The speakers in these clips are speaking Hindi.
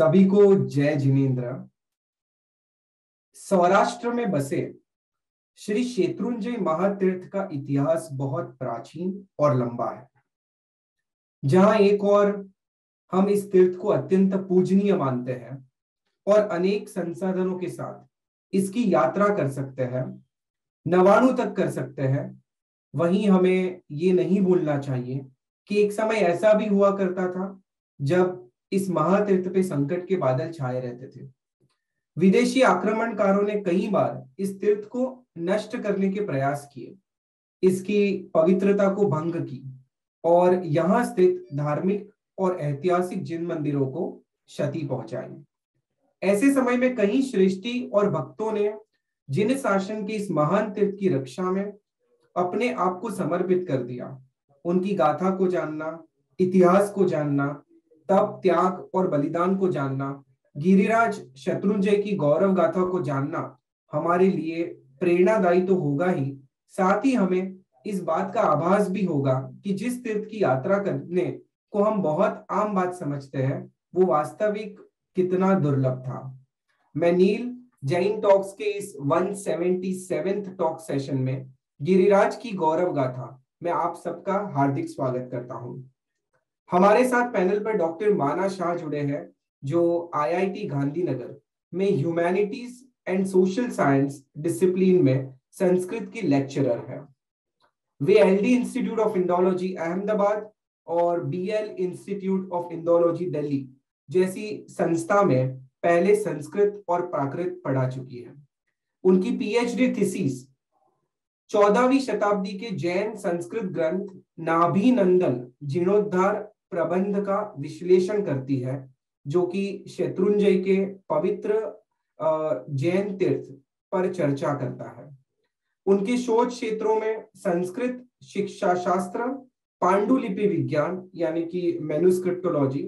सभी को जय जिनेन्द्र सौराष्ट्र में बसे श्री शेत्रुंजय महातीर्थ का इतिहास बहुत प्राचीन और लंबा है जहां एक और हम इस तीर्थ को अत्यंत पूजनीय मानते हैं और अनेक संसाधनों के साथ इसकी यात्रा कर सकते हैं नवाणु तक कर सकते हैं वहीं हमें ये नहीं भूलना चाहिए कि एक समय ऐसा भी हुआ करता था जब इस महातीर्थ पे संकट के बादल छाए रहते थे विदेशी आक्रमणकारों ने कई बार इस तीर्थ को नष्ट करने के प्रयास किए इसकी पवित्रता को भंग की और यहां स्थित धार्मिक और ऐतिहासिक जिन मंदिरों को क्षति पहुंचाई ऐसे समय में कई श्रेष्ठी और भक्तों ने जिन शासन के इस महान तीर्थ की रक्षा में अपने आप को समर्पित कर दिया उनकी गाथा को जानना इतिहास को जानना तप त्याग और बलिदान को जानना गिरिराज शत्रुंजय की गौरव गाथा को जानना हमारे लिए प्रेरणादायी तो होगा ही साथ ही हमें इस बात का आभास भी होगा कि जिस तीर्थ की यात्रा करने को हम बहुत आम बात समझते हैं वो वास्तविक कितना दुर्लभ था मैं नील जैन टॉक्स के इस 177वें टॉक सेशन में गिरिराज की गौरव गाथा मैं आप सबका हार्दिक स्वागत करता हूं हमारे साथ पैनल पर डॉक्टर माना शाह जुड़े हैं जो आईआईटी गांधीनगर में humanities and social science discipline में संस्कृत की लेक्चरर हैं वे L D institute of Indology Ahmedabad और B L institute of Indology Delhi जैसी संस्था में पहले संस्कृत और प्राकृत पढ़ा चुकी है उनकी पीएचडी थीसिस चौदहवीं शताब्दी के जैन संस्कृत ग्रंथ नाभिनंदन जीर्णोद्धार प्रबंध का विश्लेषण करती है जो कि शत्रुंजय के पवित्र जैन तीर्थ पर चर्चा करता है उनके शोध क्षेत्रों में संस्कृत शिक्षा शास्त्र पांडुलिपि विज्ञान यानी कि मेनुस्क्रिप्टोलॉजी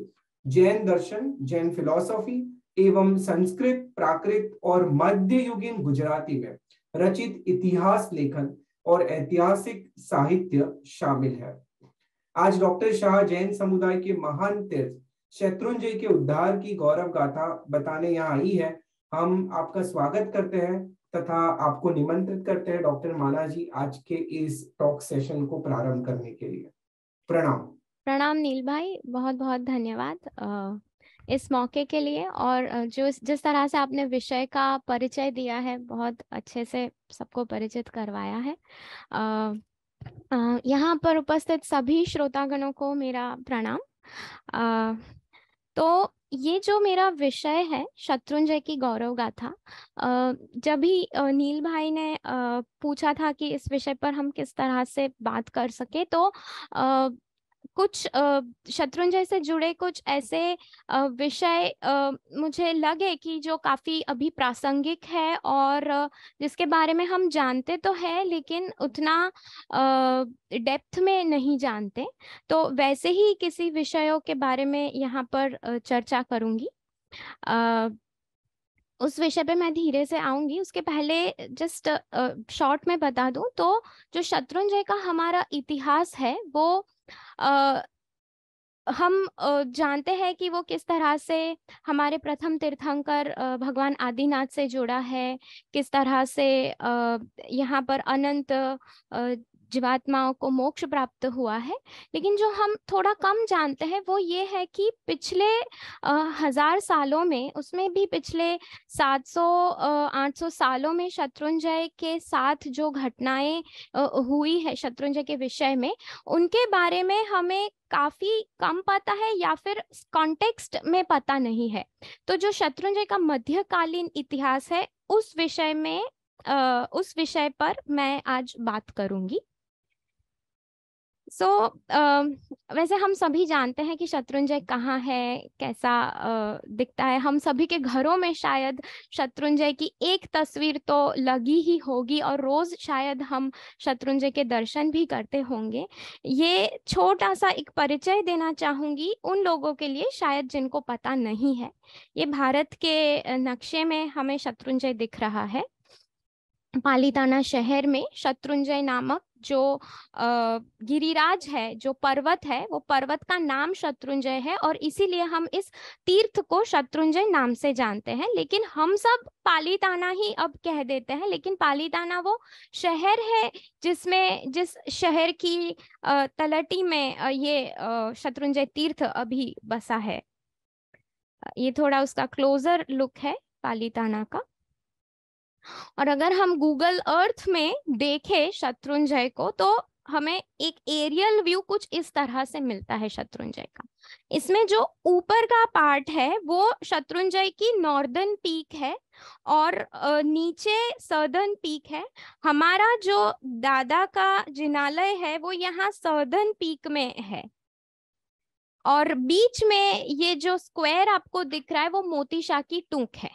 जैन दर्शन जैन फिलोसॉफी एवं संस्कृत प्राकृत और मध्य गुजराती में रचित इतिहास लेखन और ऐतिहासिक साहित्य शामिल है आज डॉक्टर शाह जैन समुदाय के महान तीर्थ शत्रुंजय के उद्धार की गौरव गाथा बताने यहाँ आई है हम आपका स्वागत करते हैं तथा आपको निमंत्रित करते हैं डॉक्टर माला जी आज के इस टॉक सेशन को प्रारंभ करने के लिए प्रणाम प्रणाम नील भाई बहुत बहुत धन्यवाद इस मौके के लिए और जो जिस तरह से आपने विषय का परिचय दिया है बहुत अच्छे से सबको परिचित करवाया है यहाँ पर उपस्थित सभी श्रोतागणों को मेरा प्रणाम तो ये जो मेरा विषय है शत्रुंजय की गौरव गाथा जब भी नील भाई ने पूछा था कि इस विषय पर हम किस तरह से बात कर सके तो कुछ शत्रुंजय से जुड़े कुछ ऐसे विषय मुझे लगे कि जो काफ़ी अभी प्रासंगिक है और जिसके बारे में हम जानते तो है लेकिन उतना डेप्थ में नहीं जानते तो वैसे ही किसी विषयों के बारे में यहाँ पर चर्चा करूंगी उस विषय पे मैं धीरे से आऊंगी उसके पहले जस्ट शॉर्ट में बता दूं तो जो शत्रुंजय का हमारा इतिहास है वो आ, हम जानते हैं कि वो किस तरह से हमारे प्रथम तीर्थंकर भगवान आदिनाथ से जुड़ा है किस तरह से यहाँ पर अनंत जीवात्माओं को मोक्ष प्राप्त हुआ है लेकिन जो हम थोड़ा कम जानते हैं वो ये है कि पिछले हजार सालों में उसमें भी पिछले 700 800 सालों में शत्रुंजय के साथ जो घटनाएं हुई है शत्रुंजय के विषय में उनके बारे में हमें काफी कम पता है या फिर कॉन्टेक्स्ट में पता नहीं है तो जो शत्रुंजय का मध्यकालीन इतिहास है उस विषय में उस विषय पर मैं आज बात करूंगी सो so, uh, वैसे हम सभी जानते हैं कि शत्रुंजय कहाँ है कैसा uh, दिखता है हम सभी के घरों में शायद शत्रुंजय की एक तस्वीर तो लगी ही होगी और रोज शायद हम शत्रुंजय के दर्शन भी करते होंगे ये छोटा सा एक परिचय देना चाहूंगी उन लोगों के लिए शायद जिनको पता नहीं है ये भारत के नक्शे में हमें शत्रुंजय दिख रहा है पालीताना शहर में शत्रुंजय नामक जो गिरिराज है जो पर्वत है वो पर्वत का नाम शत्रुंजय है और इसीलिए हम इस तीर्थ को शत्रुंजय नाम से जानते हैं लेकिन हम सब पालीताना ही अब कह देते हैं लेकिन पालीताना वो शहर है जिसमें जिस शहर की तलटी में ये शत्रुंजय तीर्थ अभी बसा है ये थोड़ा उसका क्लोजर लुक है पालीताना का और अगर हम गूगल अर्थ में देखें शत्रुंजय को तो हमें एक एरियल व्यू कुछ इस तरह से मिलता है शत्रुंजय का इसमें जो ऊपर का पार्ट है वो शत्रुंजय की नॉर्दर्न पीक है और नीचे सदर्न पीक है हमारा जो दादा का जिनालय है वो यहाँ सदर्न पीक में है और बीच में ये जो स्क्वायर आपको दिख रहा है वो मोती शाह की टूक है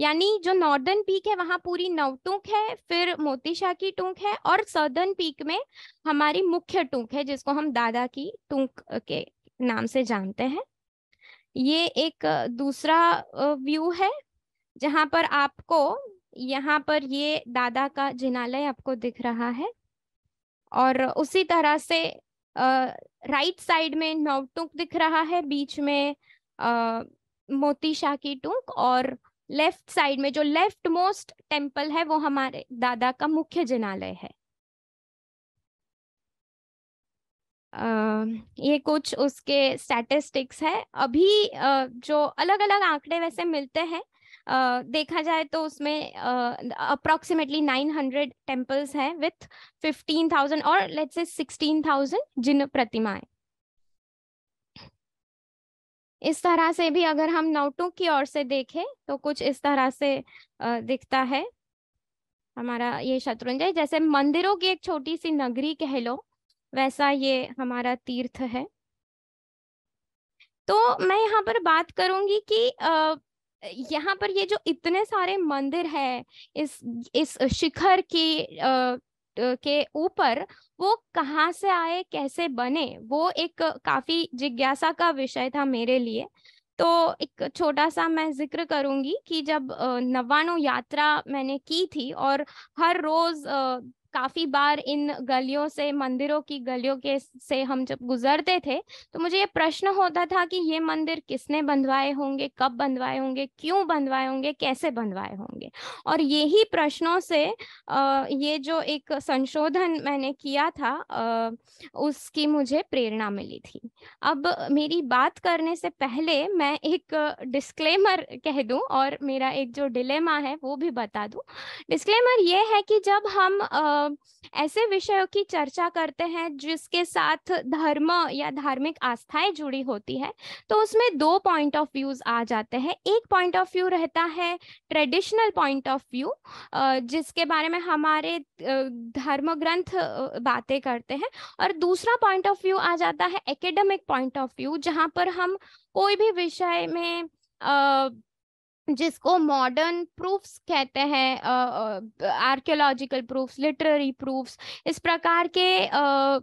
यानी जो नॉर्दर्न पीक है वहाँ पूरी नवटूक है फिर मोतीशाह की टूक है और सदर्न पीक में हमारी मुख्य टूक है जिसको हम दादा की टूक के नाम से जानते हैं ये एक दूसरा व्यू है जहाँ पर आपको यहाँ पर ये दादा का जिनालय आपको दिख रहा है और उसी तरह से राइट साइड में नवटूक दिख रहा है बीच में मोती शाह की टूक और लेफ्ट साइड में जो लेफ्ट मोस्ट टेम्पल है वो हमारे दादा का मुख्य जनालय है Uh, ये कुछ उसके स्टैटिस्टिक्स है अभी uh, जो अलग अलग आंकड़े वैसे मिलते हैं uh, देखा जाए तो उसमें अप्रोक्सीमेटली नाइन हंड्रेड टेम्पल्स हैं विथ फिफ्टीन थाउजेंड और लेट्स से सिक्सटीन थाउजेंड जिन प्रतिमाएं इस तरह से भी अगर हम नोटों की ओर से देखें तो कुछ इस तरह से दिखता है हमारा ये शत्रुंजय जैसे मंदिरों की एक छोटी सी नगरी कह लो वैसा ये हमारा तीर्थ है तो मैं यहाँ पर बात करूंगी कि आ, यहाँ पर ये जो इतने सारे मंदिर है इस इस शिखर की अः के ऊपर वो कहाँ से आए कैसे बने वो एक काफी जिज्ञासा का विषय था मेरे लिए तो एक छोटा सा मैं जिक्र करूंगी कि जब नवानो यात्रा मैंने की थी और हर रोज काफी बार इन गलियों से मंदिरों की गलियों के से हम जब गुजरते थे तो मुझे ये प्रश्न होता था कि ये मंदिर किसने बंधवाए होंगे कब बंधवाए होंगे क्यों बंधवाए होंगे कैसे बंधवाए होंगे और यही प्रश्नों से ये जो एक संशोधन मैंने किया था उसकी मुझे प्रेरणा मिली थी अब मेरी बात करने से पहले मैं एक डिस्क्लेमर कह दूं और मेरा एक जो डिलेमा है वो भी बता दूं डिस्क्लेमर ये है कि जब हम आ, ऐसे विषयों की चर्चा करते हैं जिसके साथ धर्म या धार्मिक आस्थाएं जुड़ी होती है तो उसमें दो पॉइंट ऑफ व्यूज आ जाते हैं एक पॉइंट ऑफ व्यू रहता है ट्रेडिशनल पॉइंट ऑफ व्यू जिसके बारे में हमारे धर्म ग्रंथ बातें करते हैं और दूसरा पॉइंट ऑफ व्यू आ जाता है एकेडमिक पॉइंट ऑफ व्यू जहाँ पर हम कोई भी विषय में जिसको मॉडर्न प्रूफ्स कहते हैं आर्कियोलॉजिकल प्रूफ्स लिटरेरी प्रूफ्स इस प्रकार के आ,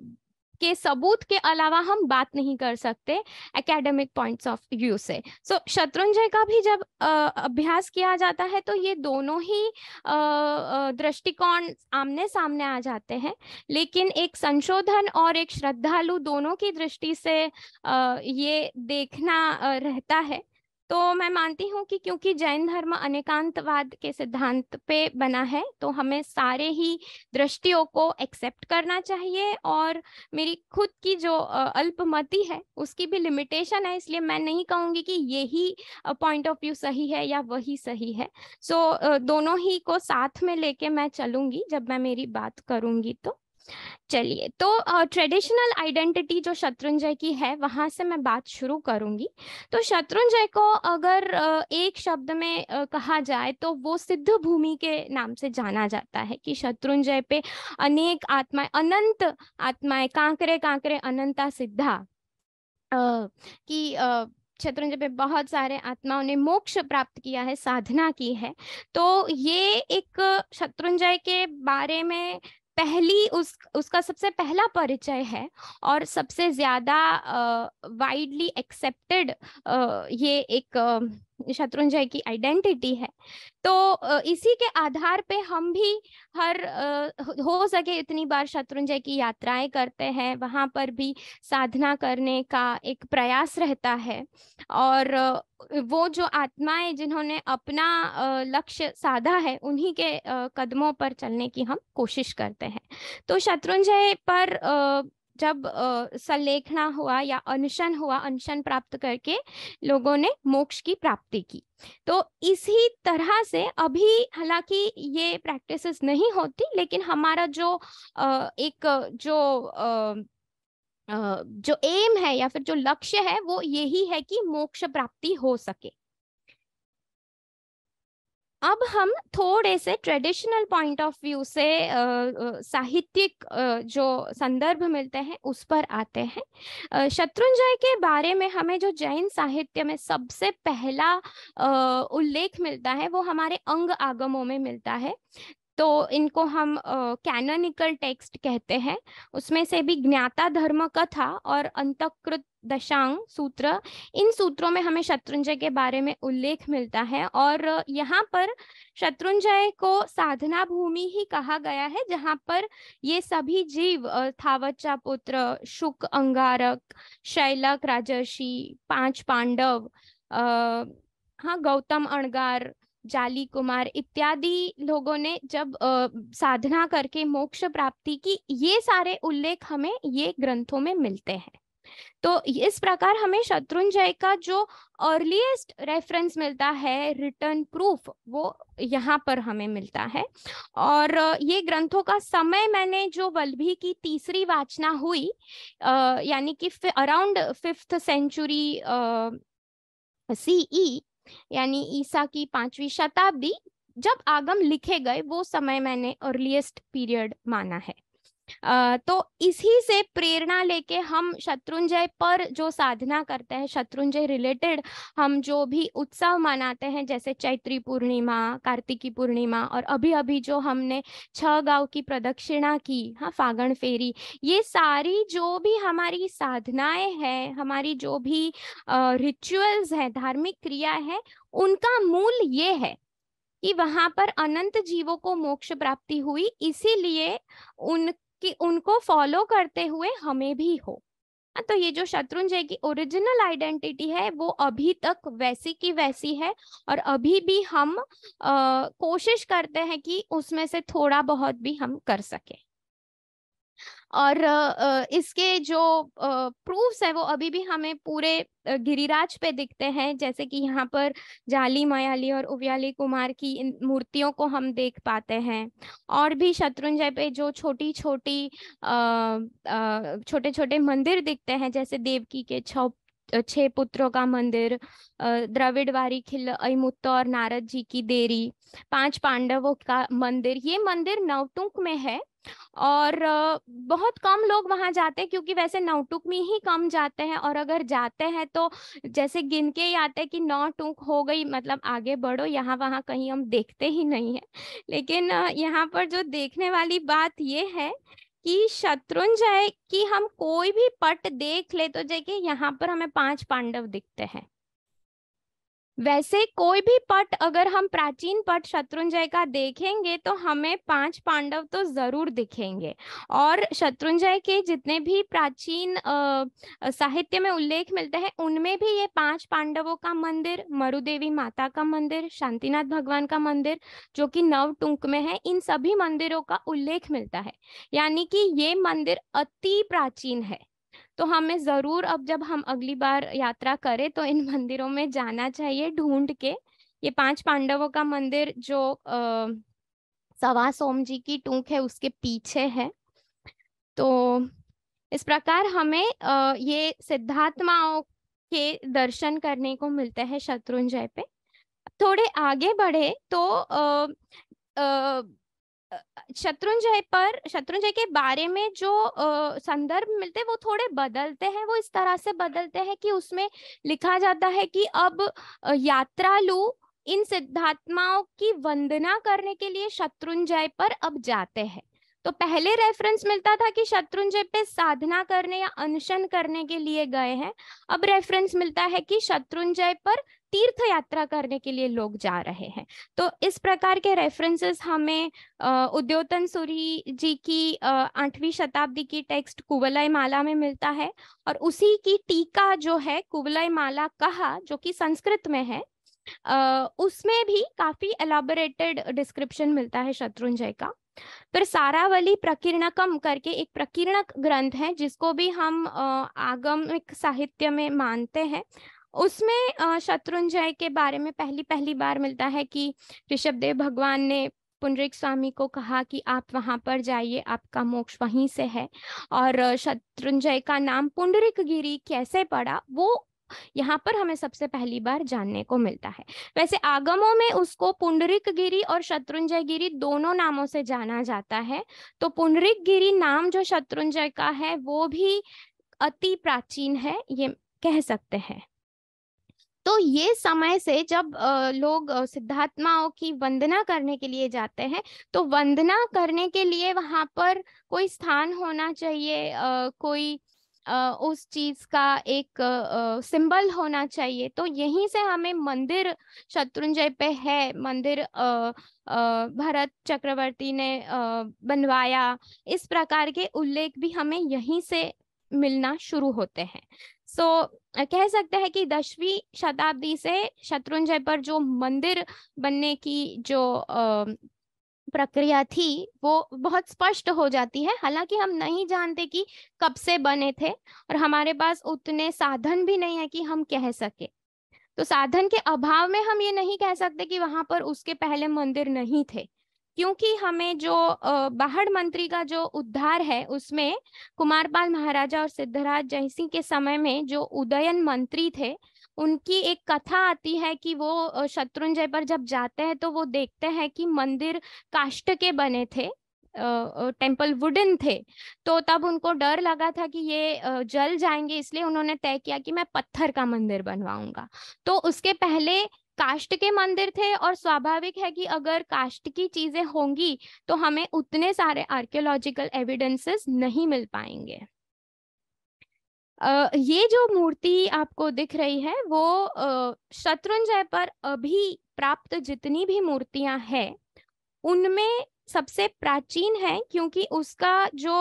के सबूत के अलावा हम बात नहीं कर सकते एकेडमिक पॉइंट्स ऑफ व्यू से सो so, शत्रुंजय का भी जब अभ्यास किया जाता है तो ये दोनों ही दृष्टिकोण आमने सामने आ जाते हैं लेकिन एक संशोधन और एक श्रद्धालु दोनों की दृष्टि से ये देखना रहता है तो मैं मानती हूँ कि क्योंकि जैन धर्म अनेकांतवाद के सिद्धांत पे बना है तो हमें सारे ही दृष्टियों को एक्सेप्ट करना चाहिए और मेरी खुद की जो अल्पमति है उसकी भी लिमिटेशन है इसलिए मैं नहीं कहूँगी कि यही पॉइंट ऑफ व्यू सही है या वही सही है सो so, दोनों ही को साथ में लेके मैं चलूंगी जब मैं मेरी बात करूँगी तो चलिए तो ट्रेडिशनल uh, आइडेंटिटी जो शत्रुंजय की है वहां से मैं बात शुरू करूंगी तो शत्रुंजय को अगर uh, एक शब्द में uh, कहा जाए तो वो सिद्ध भूमि के नाम से जाना जाता है कि शत्रुंजय पे अनेक आत्माएं अनंत आत्माएं कांकरे कांकरे अनंता सिद्धा की शत्रुंजय पे बहुत सारे आत्माओं ने मोक्ष प्राप्त किया है साधना की है तो ये एक शत्रुंजय के बारे में पहली उस उसका सबसे पहला परिचय है और सबसे ज्यादा वाइडली एक्सेप्टेड ये एक शत्रुंजय की आइडेंटिटी है तो इसी के आधार पे हम भी हर हो सके इतनी बार शत्रुंजय की यात्राएं करते हैं वहां पर भी साधना करने का एक प्रयास रहता है और वो जो आत्माएं जिन्होंने अपना लक्ष्य साधा है उन्हीं के कदमों पर चलने की हम कोशिश करते हैं तो शत्रुंजय पर जब संलेखना हुआ या अनशन हुआ अनशन प्राप्त करके लोगों ने मोक्ष की प्राप्ति की तो इसी तरह से अभी हालांकि ये प्रैक्टिसेस नहीं होती लेकिन हमारा जो एक जो जो एम है या फिर जो लक्ष्य है वो यही है कि मोक्ष प्राप्ति हो सके अब हम थोड़े से ट्रेडिशनल पॉइंट ऑफ व्यू से साहित्यिक जो संदर्भ मिलते हैं उस पर आते हैं शत्रुंजय के बारे में हमें जो जैन साहित्य में सबसे पहला उल्लेख मिलता है वो हमारे अंग आगमों में मिलता है तो इनको हम कैनोनिकल टेक्स्ट कहते हैं उसमें से भी ज्ञाता धर्म कथा और अंतकृत दशांग सूत्र इन सूत्रों में हमें शत्रुंजय के बारे में उल्लेख मिलता है और यहाँ पर शत्रुंजय को साधना भूमि ही कहा गया है जहाँ पर ये सभी जीव थावचा पुत्र शुक अंगारक शैलक राजर्षि पांच पांडव अः हाँ गौतम अणगार जाली कुमार इत्यादि लोगों ने जब आ, साधना करके मोक्ष प्राप्ति की ये सारे उल्लेख हमें ये ग्रंथों में मिलते हैं तो इस प्रकार हमें शत्रुंजय का जो अर्लीस्ट रेफरेंस मिलता है रिटर्न प्रूफ वो यहाँ पर हमें मिलता है और ये ग्रंथों का समय मैंने जो वल्भी की तीसरी वाचना हुई यानी कि अराउंड फिफ्थ सेंचुरी सीई यानी ईसा की पांचवी शताब्दी जब आगम लिखे गए वो समय मैंने अर्लीस्ट पीरियड माना है तो इसी से प्रेरणा लेके हम शत्रुंजय पर जो साधना करते हैं शत्रुंजय रिलेटेड हम जो भी उत्सव मनाते हैं जैसे चैत्री पूर्णिमा कार्तिकी पूर्णिमा और अभी अभी जो हमने छह गांव की प्रदक्षिणा की हाँ फागण फेरी ये सारी जो भी हमारी साधनाएं हैं हमारी जो भी रिचुअल्स हैं धार्मिक क्रिया है उनका मूल ये है कि वहां पर अनंत जीवों को मोक्ष प्राप्ति हुई इसीलिए उन कि उनको फॉलो करते हुए हमें भी हो हाँ, तो ये जो शत्रुंजय की ओरिजिनल आइडेंटिटी है वो अभी तक वैसी की वैसी है और अभी भी हम आ, कोशिश करते हैं कि उसमें से थोड़ा बहुत भी हम कर सकें और इसके जो प्रूफ्स है वो अभी भी हमें पूरे गिरिराज पे दिखते हैं जैसे कि यहाँ पर जाली मायाली और उवयाली कुमार की इन मूर्तियों को हम देख पाते हैं और भी शत्रुंजय पे जो छोटी छोटी छोटे छोटे मंदिर दिखते हैं जैसे देवकी के छप छह पुत्रों का मंदिर वारी खिल अमुत्त और नारद जी की देरी पांच पांडवों का मंदिर ये मंदिर नवटुंक में है और बहुत कम लोग वहां जाते हैं क्योंकि वैसे नवटुक में ही कम जाते हैं और अगर जाते हैं तो जैसे गिन के ही आते हैं कि नौ टूक हो गई मतलब आगे बढ़ो यहाँ वहाँ कहीं हम देखते ही नहीं है लेकिन यहाँ पर जो देखने वाली बात ये है कि शत्रुंजय कि हम कोई भी पट देख ले तो जय यहाँ पर हमें पांच पांडव दिखते हैं वैसे कोई भी पट अगर हम प्राचीन पट शत्रुंजय का देखेंगे तो हमें पांच पांडव तो जरूर दिखेंगे और शत्रुंजय के जितने भी प्राचीन साहित्य में उल्लेख मिलते हैं उनमें भी ये पांच पांडवों का मंदिर मरुदेवी माता का मंदिर शांतिनाथ भगवान का मंदिर जो कि नव टुंक में है इन सभी मंदिरों का उल्लेख मिलता है यानी कि ये मंदिर अति प्राचीन है तो हमें ज़रूर अब जब हम अगली बार यात्रा करें तो इन मंदिरों में जाना चाहिए ढूंढ के ये पांच पांडवों का मंदिर जो सवा सोम जी की टूक है उसके पीछे है तो इस प्रकार हमें अः ये सिद्धात्माओं के दर्शन करने को मिलते है शत्रुंजय पे थोड़े आगे बढ़े तो अः शत्रुंजय पर शत्रुंजय के बारे में जो संदर्भ मिलते हैं वो थोड़े बदलते हैं वो इस तरह से बदलते हैं कि उसमें लिखा जाता है कि अब यात्रालु इन सिद्धात्माओं की वंदना करने के लिए शत्रुंजय पर अब जाते हैं तो पहले रेफरेंस मिलता था कि शत्रुंजय पे साधना करने या अनशन करने के लिए गए हैं अब रेफरेंस मिलता है कि शत्रुंजय पर तीर्थ यात्रा करने के लिए लोग जा रहे हैं तो इस प्रकार के रेफरेंसेस हमें उद्योतन सूरी जी की आठवीं शताब्दी की टेक्स्ट कुवलाई माला में मिलता है और उसी की टीका जो है कुवलाई माला कहा जो कि संस्कृत में है Uh, उसमें भी काफी एलाबोरेटेड डिस्क्रिप्शन मिलता है शत्रुंजय का फिर सारावली प्रकीर्णकम करके एक प्रकीर्णक ग्रंथ है जिसको भी हम आगमिक साहित्य में मानते हैं उसमें शत्रुंजय के बारे में पहली पहली बार मिलता है कि ऋषभ देव भगवान ने पुनरिक स्वामी को कहा कि आप वहां पर जाइए आपका मोक्ष वहीं से है और शत्रुंजय का नाम पुंडरिक गिरी कैसे पड़ा वो यहाँ पर हमें सबसे पहली बार जानने को मिलता है वैसे आगमों में उसको पुंडरिक गिरी और शत्रुंजय गिरी दोनों नामों से जाना जाता है तो पुंडरिक गिरी नाम जो शत्रुंजय का है वो भी अति प्राचीन है ये कह सकते हैं तो ये समय से जब लोग सिद्धात्माओं की वंदना करने के लिए जाते हैं तो वंदना करने के लिए वहां पर कोई स्थान होना चाहिए कोई उस चीज का एक सिंबल होना चाहिए तो यहीं से हमें मंदिर शत्रुंजय पे है मंदिर भरत चक्रवर्ती ने बनवाया इस प्रकार के उल्लेख भी हमें यहीं से मिलना शुरू होते हैं सो so, कह सकते हैं कि दसवीं शताब्दी से शत्रुंजय पर जो मंदिर बनने की जो आ, प्रक्रिया थी वो बहुत स्पष्ट हो जाती है हालांकि हम नहीं जानते कि कब से बने थे और हमारे पास उतने साधन भी नहीं है कि हम कह सके तो साधन के अभाव में हम ये नहीं कह सकते कि वहां पर उसके पहले मंदिर नहीं थे क्योंकि हमें जो बाहर मंत्री का जो उद्धार है उसमें कुमारपाल महाराजा और सिद्धराज जयसिंह के समय में जो उदयन मंत्री थे उनकी एक कथा आती है कि वो शत्रुंजय पर जब जाते हैं तो वो देखते हैं कि मंदिर काष्ट के बने थे टेम्पल वुडन थे तो तब उनको डर लगा था कि ये जल जाएंगे इसलिए उन्होंने तय किया कि मैं पत्थर का मंदिर बनवाऊंगा तो उसके पहले काष्ट के मंदिर थे और स्वाभाविक है कि अगर काष्ट की चीजें होंगी तो हमें उतने सारे आर्कियोलॉजिकल एविडेंसेस नहीं मिल पाएंगे Uh, ये जो मूर्ति आपको दिख रही है वो uh, शत्रुंजय पर अभी प्राप्त जितनी भी मूर्तियां हैं उनमें सबसे प्राचीन है क्योंकि उसका जो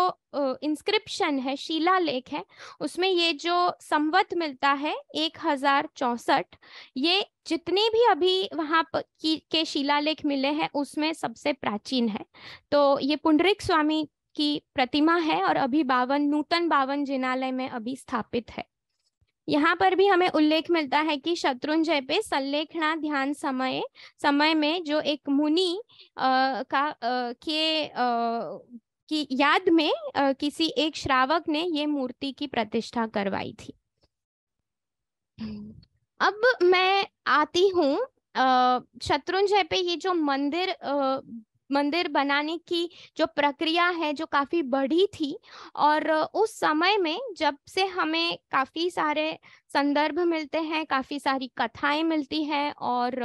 इंस्क्रिप्शन है शिला लेख है उसमें ये जो संवत मिलता है एक हजार चौसठ ये जितने भी अभी वहाँ की के शिलालेख मिले हैं उसमें सबसे प्राचीन है तो ये पुंडरिक स्वामी की प्रतिमा है और अभी बावन नूतन बावन जिनालय में अभी स्थापित है यहाँ पर भी हमें उल्लेख मिलता है कि शत्रुंजय पे संलेखना ध्यान समय समय में जो एक मुनि का आ, के आ, की याद में आ, किसी एक श्रावक ने ये मूर्ति की प्रतिष्ठा करवाई थी अब मैं आती हूँ शत्रुंजय पे ये जो मंदिर मंदिर बनाने की जो प्रक्रिया है जो काफ़ी बड़ी थी और उस समय में जब से हमें काफ़ी सारे संदर्भ मिलते हैं काफ़ी सारी कथाएं मिलती हैं और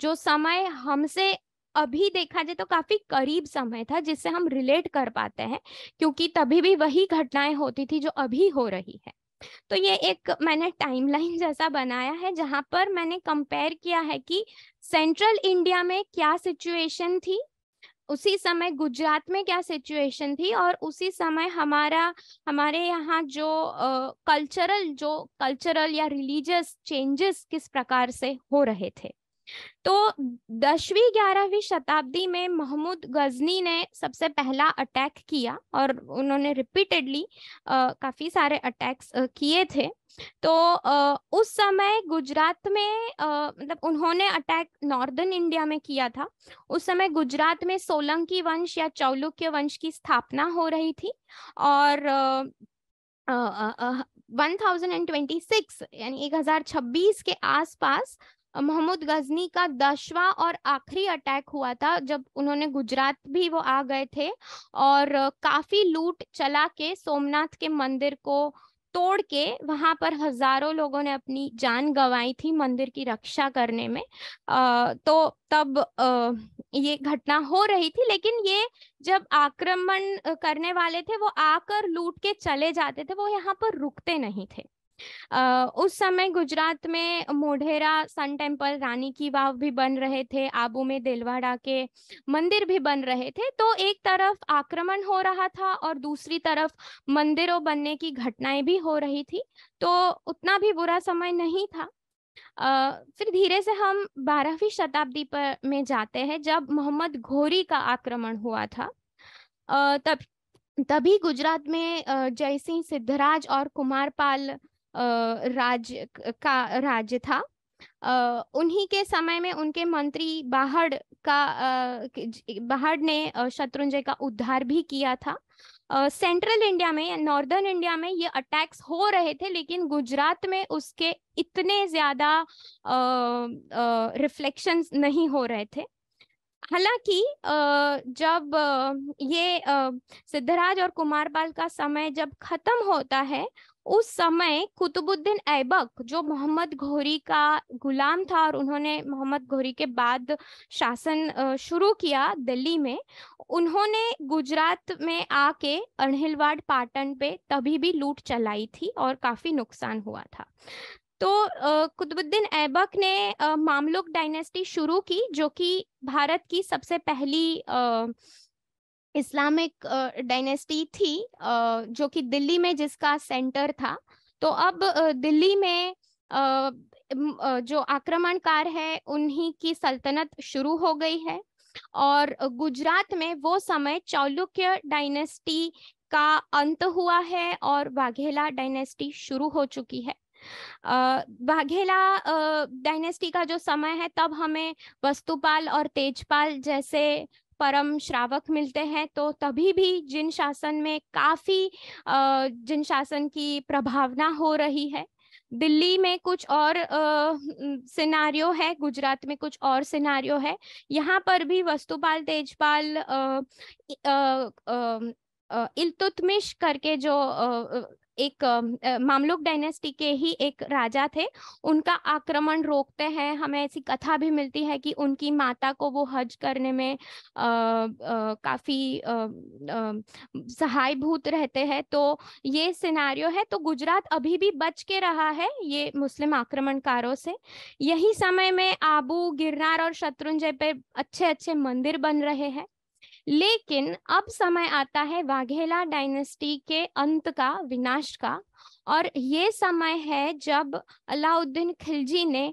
जो समय हमसे अभी देखा जाए तो काफी करीब समय था जिससे हम रिलेट कर पाते हैं क्योंकि तभी भी वही घटनाएं होती थी जो अभी हो रही है तो ये एक मैंने टाइमलाइन जैसा बनाया है जहाँ पर मैंने कंपेयर किया है कि सेंट्रल इंडिया में क्या सिचुएशन थी उसी समय गुजरात में क्या सिचुएशन थी और उसी समय हमारा हमारे यहाँ जो कल्चरल uh, जो कल्चरल या रिलीजियस चेंजेस किस प्रकार से हो रहे थे तो दसवीं ग्यारहवीं शताब्दी में महमूद गजनी ने सबसे पहला अटैक किया और उन्होंने रिपीटेडली काफ़ी सारे अटैक्स किए थे तो आ, उस समय गुजरात में आ, मतलब उन्होंने अटैक नॉर्दर्न इंडिया में किया था उस समय गुजरात में सोलंकी वंश या चौलुक्य वंश की स्थापना हो रही थी और आ, 1026 यानी 1026 के आसपास मोहम्मद गजनी का दसवां और आखिरी अटैक हुआ था जब उन्होंने गुजरात भी वो आ गए थे और काफी लूट चला के सोमनाथ के मंदिर को तोड़ के वहां पर हजारों लोगों ने अपनी जान गंवाई थी मंदिर की रक्षा करने में आ, तो तब आ, ये घटना हो रही थी लेकिन ये जब आक्रमण करने वाले थे वो आकर लूट के चले जाते थे वो यहाँ पर रुकते नहीं थे Uh, उस समय गुजरात में मोढेरा सन टेम्पल रानी की वाव भी बन रहे थे आबू में देलवाड़ा के मंदिर भी बन रहे थे तो एक तरफ आक्रमण हो रहा था और दूसरी तरफ मंदिरों बनने की घटनाएं भी हो रही थी तो उतना भी बुरा समय नहीं था Uh, फिर धीरे से हम बारहवीं शताब्दी पर में जाते हैं जब मोहम्मद घोरी का आक्रमण हुआ था uh, तब तभी गुजरात में जयसिंह सिद्धराज और कुमारपाल राज्य का राज्य था उन्हीं के समय में उनके मंत्री बाहड़ का बाहड़ ने शत्रुंजय का उद्धार भी किया था सेंट्रल इंडिया में नॉर्दर्न इंडिया में ये अटैक्स हो रहे थे लेकिन गुजरात में उसके इतने ज्यादा uh, नहीं हो रहे थे हालांकि जब ये सिद्धराज और कुमारपाल का समय जब खत्म होता है उस समय कुतुबुद्दीन ऐबक जो मोहम्मद घोरी का गुलाम था और उन्होंने मोहम्मद घोरी के बाद शासन शुरू किया दिल्ली में उन्होंने गुजरात में आके अणहिलवाड़ पाटन पे तभी भी लूट चलाई थी और काफी नुकसान हुआ था तो कुतुबुद्दीन ऐबक ने मामलुक डायनेस्टी शुरू की जो कि भारत की सबसे पहली अः इस्लामिक डायनेस्टी थी जो कि दिल्ली में जिसका सेंटर था तो अब दिल्ली में जो आक्रमणकार है उन्हीं की सल्तनत शुरू हो गई है और गुजरात में वो समय चालुक्य डायनेस्टी का अंत हुआ है और वाघेला डायनेस्टी शुरू हो चुकी है वाघेला डायनेस्टी का जो समय है तब हमें वस्तुपाल और तेजपाल जैसे परम श्रावक मिलते हैं तो तभी भी जिन शासन में काफी जिन शासन की प्रभावना हो रही है दिल्ली में कुछ और सिनारियो है गुजरात में कुछ और सिनारियो है यहाँ पर भी वस्तुपाल तेजपाल इल्तुतमिश करके जो एक मामलुक डायनेस्टी के ही एक राजा थे उनका आक्रमण रोकते हैं हमें ऐसी कथा भी मिलती है कि उनकी माता को वो हज करने में आ, आ, काफी सहायभूत रहते हैं तो ये सिनारियो है तो गुजरात अभी भी बच के रहा है ये मुस्लिम आक्रमणकारों से यही समय में आबू गिरनार और शत्रुंजय पे अच्छे अच्छे मंदिर बन रहे हैं लेकिन अब समय आता है वाघेला डायनेस्टी के अंत का विनाश का और ये समय है जब अलाउद्दीन खिलजी ने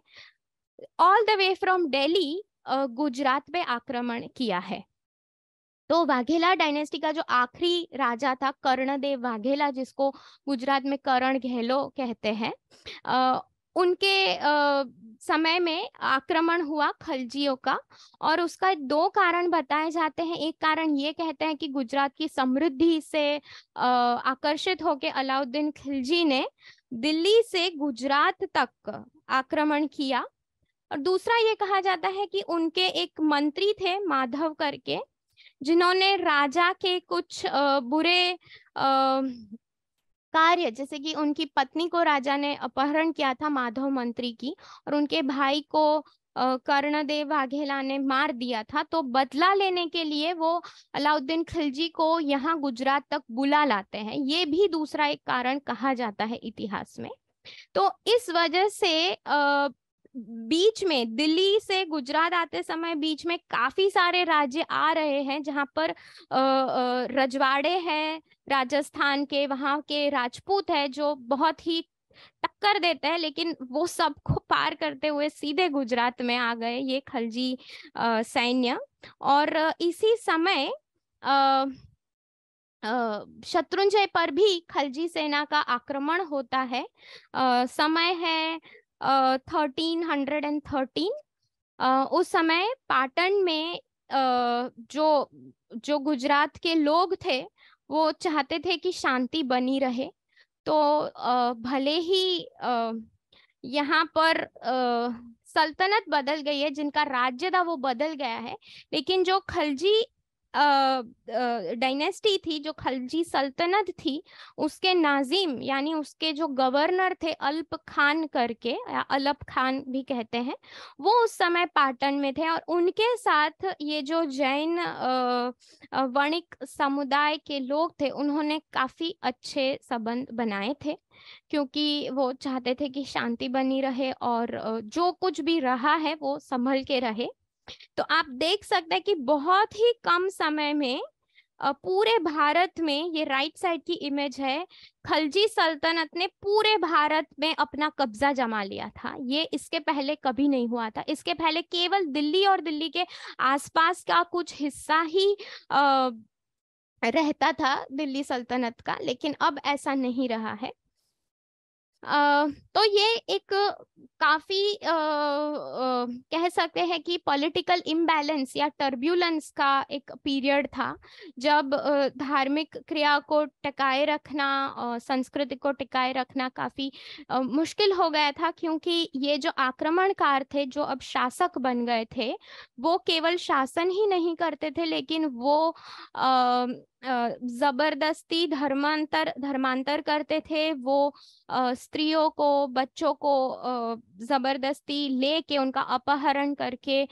all the way from Delhi Gujarat पे आक्रमण किया है तो वाघेला डायनेस्टी का जो आखिरी राजा था कर्णदेव वाघेला जिसको गुजरात में करण गहलो कहते हैं उनके आ, समय में आक्रमण हुआ खलजियों का और उसका दो कारण बताए जाते हैं एक कारण ये कहते हैं कि गुजरात की समृद्धि से आ, आकर्षित होकर अलाउद्दीन खिलजी ने दिल्ली से गुजरात तक आक्रमण किया और दूसरा ये कहा जाता है कि उनके एक मंत्री थे माधव करके जिन्होंने राजा के कुछ बुरे कार्य जैसे कि उनकी पत्नी को राजा ने अपहरण किया था माधव मंत्री की और उनके भाई को कर्णदेव वाघेला ने मार दिया था तो बदला लेने के लिए वो अलाउद्दीन खिलजी को यहाँ गुजरात तक बुला लाते हैं ये भी दूसरा एक कारण कहा जाता है इतिहास में तो इस वजह से अः बीच में दिल्ली से गुजरात आते समय बीच में काफी सारे राज्य आ रहे हैं जहां पर रजवाड़े हैं राजस्थान के वहां के राजपूत है जो बहुत ही टक्कर देते हैं लेकिन वो सबको पार करते हुए सीधे गुजरात में आ गए ये खलजी सैन्य और इसी समय आ, शत्रुंजय पर भी खलजी सेना का आक्रमण होता है आ, समय है थर्टीन हंड्रेड एंड थर्टीन उस समय पाटन में जो जो गुजरात के लोग थे वो चाहते थे कि शांति बनी रहे तो भले ही यहाँ पर सल्तनत बदल गई है जिनका राज्य था वो बदल गया है लेकिन जो खलजी डायनेस्टी थी जो खलजी सल्तनत थी उसके नाजिम यानी उसके जो गवर्नर थे अल्प खान करके या अलप खान भी कहते हैं वो उस समय पाटन में थे और उनके साथ ये जो जैन वणिक समुदाय के लोग थे उन्होंने काफ़ी अच्छे संबंध बनाए थे क्योंकि वो चाहते थे कि शांति बनी रहे और जो कुछ भी रहा है वो संभल के रहे तो आप देख सकते हैं कि बहुत ही कम समय में पूरे भारत में ये राइट साइड की इमेज है खलजी सल्तनत ने पूरे भारत में अपना कब्जा जमा लिया था ये इसके पहले कभी नहीं हुआ था इसके पहले केवल दिल्ली और दिल्ली के आसपास का कुछ हिस्सा ही आ, रहता था दिल्ली सल्तनत का लेकिन अब ऐसा नहीं रहा है तो ये एक काफी कह सकते हैं कि पॉलिटिकल इम्बैलेंस या टर्ब्यूलेंस का एक पीरियड था जब धार्मिक क्रिया को टिकाए रखना संस्कृति को टिकाए रखना काफी मुश्किल हो गया था क्योंकि ये जो आक्रमणकार थे जो अब शासक बन गए थे वो केवल शासन ही नहीं करते थे लेकिन वो जबरदस्ती धर्मांतर धर्मांतर करते थे वो स्त्रियों को बच्चों को जबरदस्ती ले के उनका अपहरण करके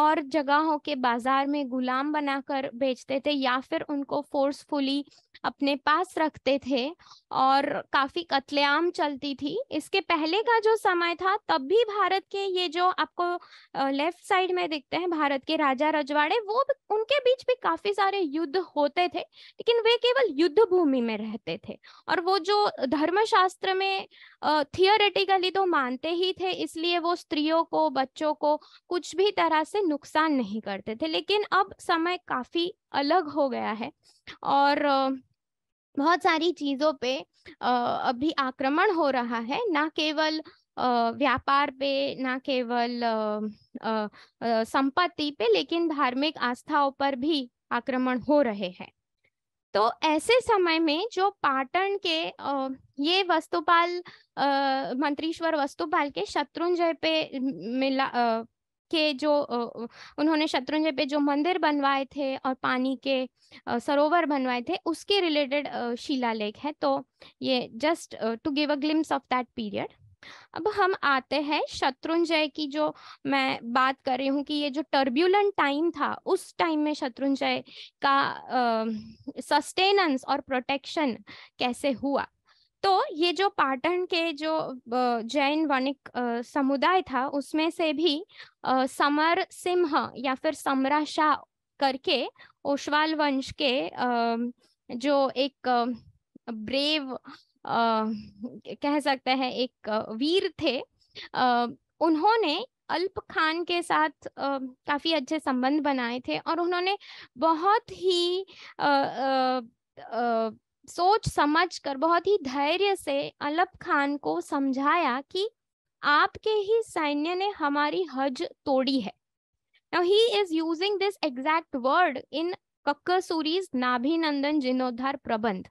और जगहों के बाजार में गुलाम बनाकर बेचते थे या फिर उनको फोर्सफुली अपने पास रखते थे और काफी कत्लेआम चलती थी इसके पहले का जो समय था तब भी भारत के ये जो आपको लेफ्ट साइड में दिखते हैं भारत के राजा रजवाड़े वो उनके बीच भी काफी सारे युद्ध युद्ध होते थे लेकिन वे केवल युद्ध भूमि में रहते थे और वो जो धर्मशास्त्र में थियोरेटिकली तो मानते ही थे इसलिए वो स्त्रियों को बच्चों को कुछ भी तरह से नुकसान नहीं करते थे लेकिन अब समय काफी अलग हो गया है और बहुत सारी चीजों पे अभी आक्रमण हो रहा है ना केवल व्यापार पे ना केवल संपत्ति पे लेकिन धार्मिक आस्थाओं पर भी आक्रमण हो रहे हैं तो ऐसे समय में जो पाटन के ये वस्तुपाल मंत्रीश्वर वस्तुपाल के शत्रुंजय पे मिला के जो उन्होंने शत्रुंजय पे जो मंदिर बनवाए थे और पानी के सरोवर बनवाए थे उसके रिलेटेड शिलालेख है तो ये just to give a glimpse of that period अब हम आते हैं शत्रुंजय की जो मैं बात कर रही हूँ कि ये जो टर्ब्यूलेंट टाइम था उस टाइम में शत्रुंजय का सस्टेनेंस और प्रोटेक्शन कैसे हुआ तो ये जो पाटन के जो जैन वणिक समुदाय था उसमें से भी समर सिंह या फिर समरा शाह करके ओशवाल वंश के जो एक ब्रेव कह सकते हैं एक वीर थे उन्होंने अल्प खान के साथ आ, काफी अच्छे संबंध बनाए थे और उन्होंने बहुत ही आ, आ, आ, सोच समझ कर बहुत ही धैर्य से अल्प खान को समझाया कि आपके ही सैन्य ने हमारी हज तोड़ी है Now he is using this exact word in Kakkasuri's Nabhinandan Jinodhar Prabandh.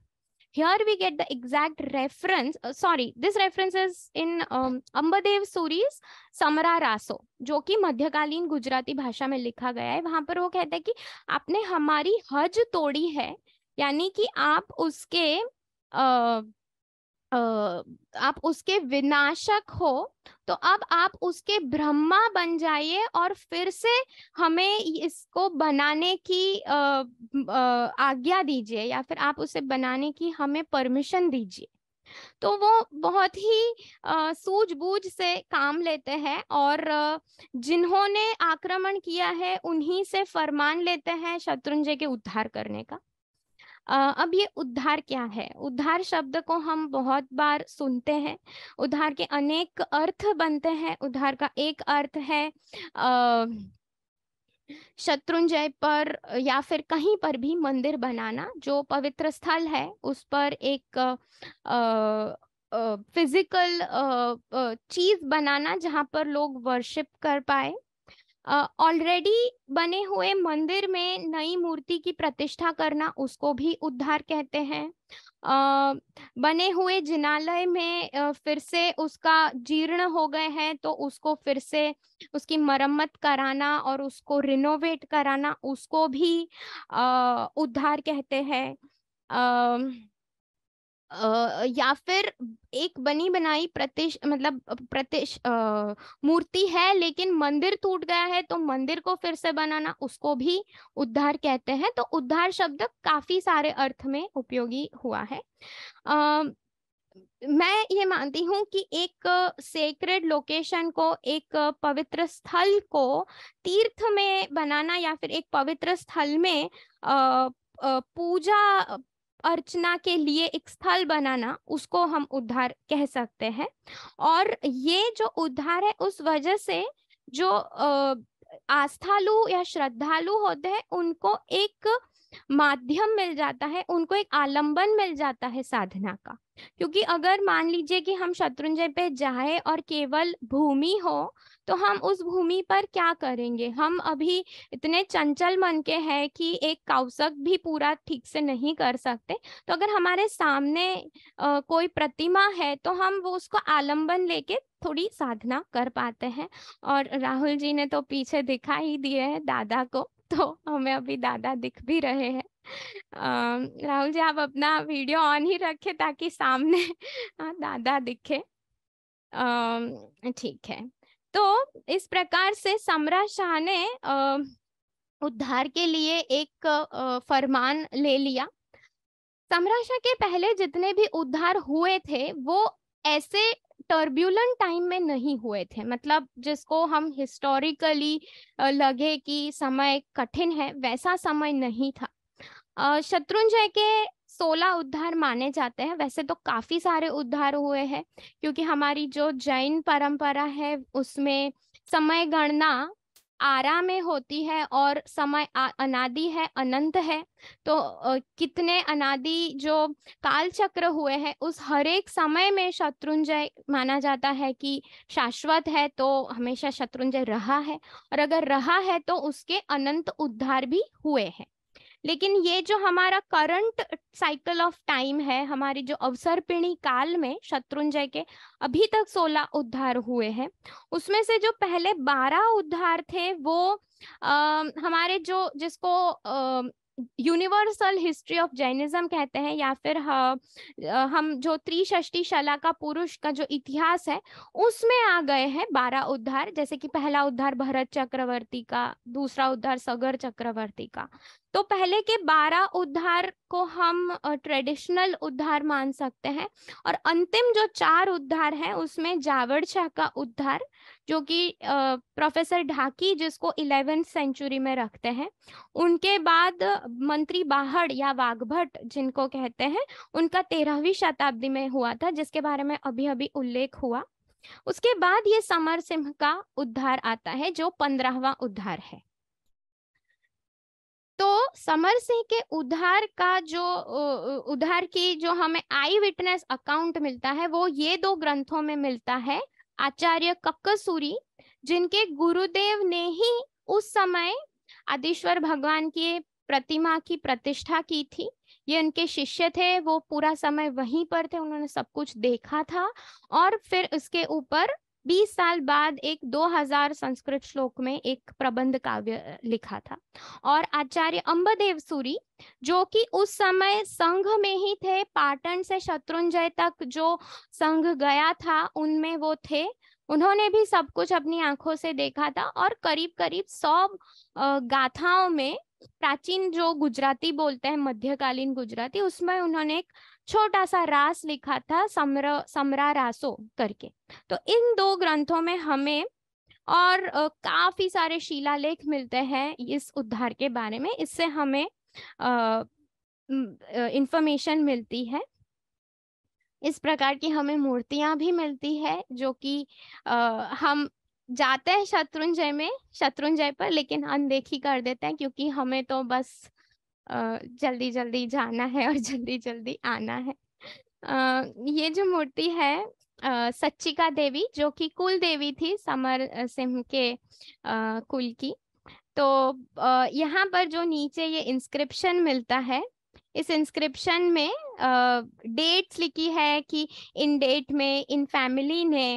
Here we get the exact reference. Uh, sorry, this reference is in um, Ambadev Suri's samara raso jo ki madhyakalin gujarati bhasha mein likha gaya hai wahan par wo kehta hai ki aapne hamari haj todi hai yani ki aap uske uh, आप उसके विनाशक हो तो अब आप उसके ब्रह्मा बन जाइए और फिर से हमें इसको बनाने की आज्ञा दीजिए या फिर आप उसे बनाने की हमें परमिशन दीजिए तो वो बहुत ही सूझबूझ से काम लेते हैं और जिन्होंने आक्रमण किया है उन्हीं से फरमान लेते हैं शत्रुंजय के उद्धार करने का अब ये उद्धार क्या है उद्धार शब्द को हम बहुत बार सुनते हैं उद्धार के अनेक अर्थ बनते हैं उद्धार का एक अर्थ है शत्रुंजय पर या फिर कहीं पर भी मंदिर बनाना जो पवित्र स्थल है उस पर एक आ, फिजिकल चीज बनाना जहां पर लोग वर्शिप कर पाए ऑलरेडी बने हुए मंदिर में नई मूर्ति की प्रतिष्ठा करना उसको भी उद्धार कहते हैं बने हुए जिनालय में फिर से उसका जीर्ण हो गए हैं तो उसको फिर से उसकी मरम्मत कराना और उसको रिनोवेट कराना उसको भी उद्धार कहते हैं या फिर एक बनी बनाई प्रतिश मतलब प्रतिश मूर्ति है लेकिन मंदिर टूट गया है तो मंदिर को फिर से बनाना उसको भी उद्धार कहते हैं तो उद्धार शब्द काफी सारे अर्थ में उपयोगी हुआ है आ, मैं ये मानती हूँ कि एक सेक्रेड लोकेशन को एक पवित्र स्थल को तीर्थ में बनाना या फिर एक पवित्र स्थल में आ, पूजा अर्चना के लिए एक स्थल बनाना उसको हम उद्धार कह सकते हैं और ये जो उद्धार है उस वजह से जो आस्थालु या श्रद्धालु होते हैं उनको एक माध्यम मिल जाता है उनको एक आलंबन मिल जाता है साधना का क्योंकि अगर मान लीजिए कि हम शत्रुंजय पे जाए और केवल भूमि हो तो हम उस भूमि पर क्या करेंगे हम अभी इतने चंचल मन के हैं कि एक कौशक भी पूरा ठीक से नहीं कर सकते तो अगर हमारे सामने आ, कोई प्रतिमा है तो हम वो उसको आलंबन लेके थोड़ी साधना कर पाते हैं और राहुल जी ने तो पीछे दिखा ही दिए है दादा को तो हमें अभी दादा दिख भी रहे हैं राहुल जी आप अपना वीडियो ऑन ही रखें ताकि सामने हाँ, दादा दिखे ठीक है तो इस प्रकार से समरा शाह ने उद्धार के लिए एक फरमान ले लिया सम्राशा के पहले जितने भी उद्धार हुए थे वो ऐसे टर्ब्यूलेंट टाइम में नहीं हुए थे मतलब जिसको हम हिस्टोरिकली लगे कि समय कठिन है वैसा समय नहीं था शत्रुंजय के सोलह उद्धार माने जाते हैं वैसे तो काफी सारे उद्धार हुए हैं क्योंकि हमारी जो जैन परंपरा है उसमें समय गणना आरा में होती है और समय अनादि है अनंत है तो कितने अनादि जो काल चक्र हुए हैं उस हर एक समय में शत्रुंजय माना जाता है कि शाश्वत है तो हमेशा शत्रुंजय रहा है और अगर रहा है तो उसके अनंत उद्धार भी हुए हैं लेकिन ये जो हमारा करंट साइकिल ऑफ टाइम है हमारी जो अवसर अवसरपिणी काल में शत्रुंजय के अभी तक सोलह उद्धार हुए हैं उसमें से जो पहले बारह उद्धार थे वो आ, हमारे जो जिसको आ, यूनिवर्सल हिस्ट्री ऑफ जैनिज्म कहते हैं या फिर हाँ, हम जो त्रिष्टी शला का पुरुष का जो इतिहास है उसमें आ गए हैं बारह उद्धार जैसे कि पहला उद्धार भरत चक्रवर्ती का दूसरा उद्धार सगर चक्रवर्ती का तो पहले के बारह उद्धार को हम ट्रेडिशनल उद्धार मान सकते हैं और अंतिम जो चार उद्धार है उसमें जावड़ शाह का उद्धार जो कि प्रोफेसर ढाकी जिसको इलेवेंथ सेंचुरी में रखते हैं उनके बाद मंत्री बाहड़ या वाघभट जिनको कहते हैं उनका तेरहवीं शताब्दी में हुआ था जिसके बारे में अभी अभी उल्लेख हुआ उसके बाद ये समर सिंह का उद्धार आता है जो पंद्रहवा उद्धार है तो समर सिंह के उद्धार का जो उधार की जो हमें आई विटनेस अकाउंट मिलता है वो ये दो ग्रंथों में मिलता है आचार्य कक्कसूरी जिनके गुरुदेव ने ही उस समय आदिश्वर भगवान की प्रतिमा की प्रतिष्ठा की थी ये उनके शिष्य थे वो पूरा समय वहीं पर थे उन्होंने सब कुछ देखा था और फिर उसके ऊपर बीस साल बाद एक 2000 संस्कृत श्लोक में एक प्रबंध काव्य लिखा था और आचार्य अम्बदेव सूरी जो कि उस समय संघ में ही थे पाटन से शत्रुंजय तक जो संघ गया था उनमें वो थे उन्होंने भी सब कुछ अपनी आंखों से देखा था और करीब करीब सौ गाथाओं में प्राचीन जो गुजराती बोलते हैं मध्यकालीन गुजराती उसमें उन्होंने एक छोटा सा रास लिखा था समर समरा रासो करके तो इन दो ग्रंथों में हमें और काफी सारे शिलालेख मिलते हैं इस उद्धार के बारे में इससे हमें इंफॉर्मेशन मिलती है इस प्रकार की हमें मूर्तियां भी मिलती है जो कि हम जाते हैं शत्रुंजय में शत्रुंजय पर लेकिन अनदेखी कर देते हैं क्योंकि हमें तो बस जल्दी जल्दी जाना है और जल्दी जल्दी आना है ये जो मूर्ति है सच्चिका देवी जो कि कुल देवी थी समर सिंह के कुल की तो यहाँ पर जो नीचे ये इंस्क्रिप्शन मिलता है इस इंस्क्रिप्शन में डेट्स लिखी है कि इन डेट में इन फैमिली ने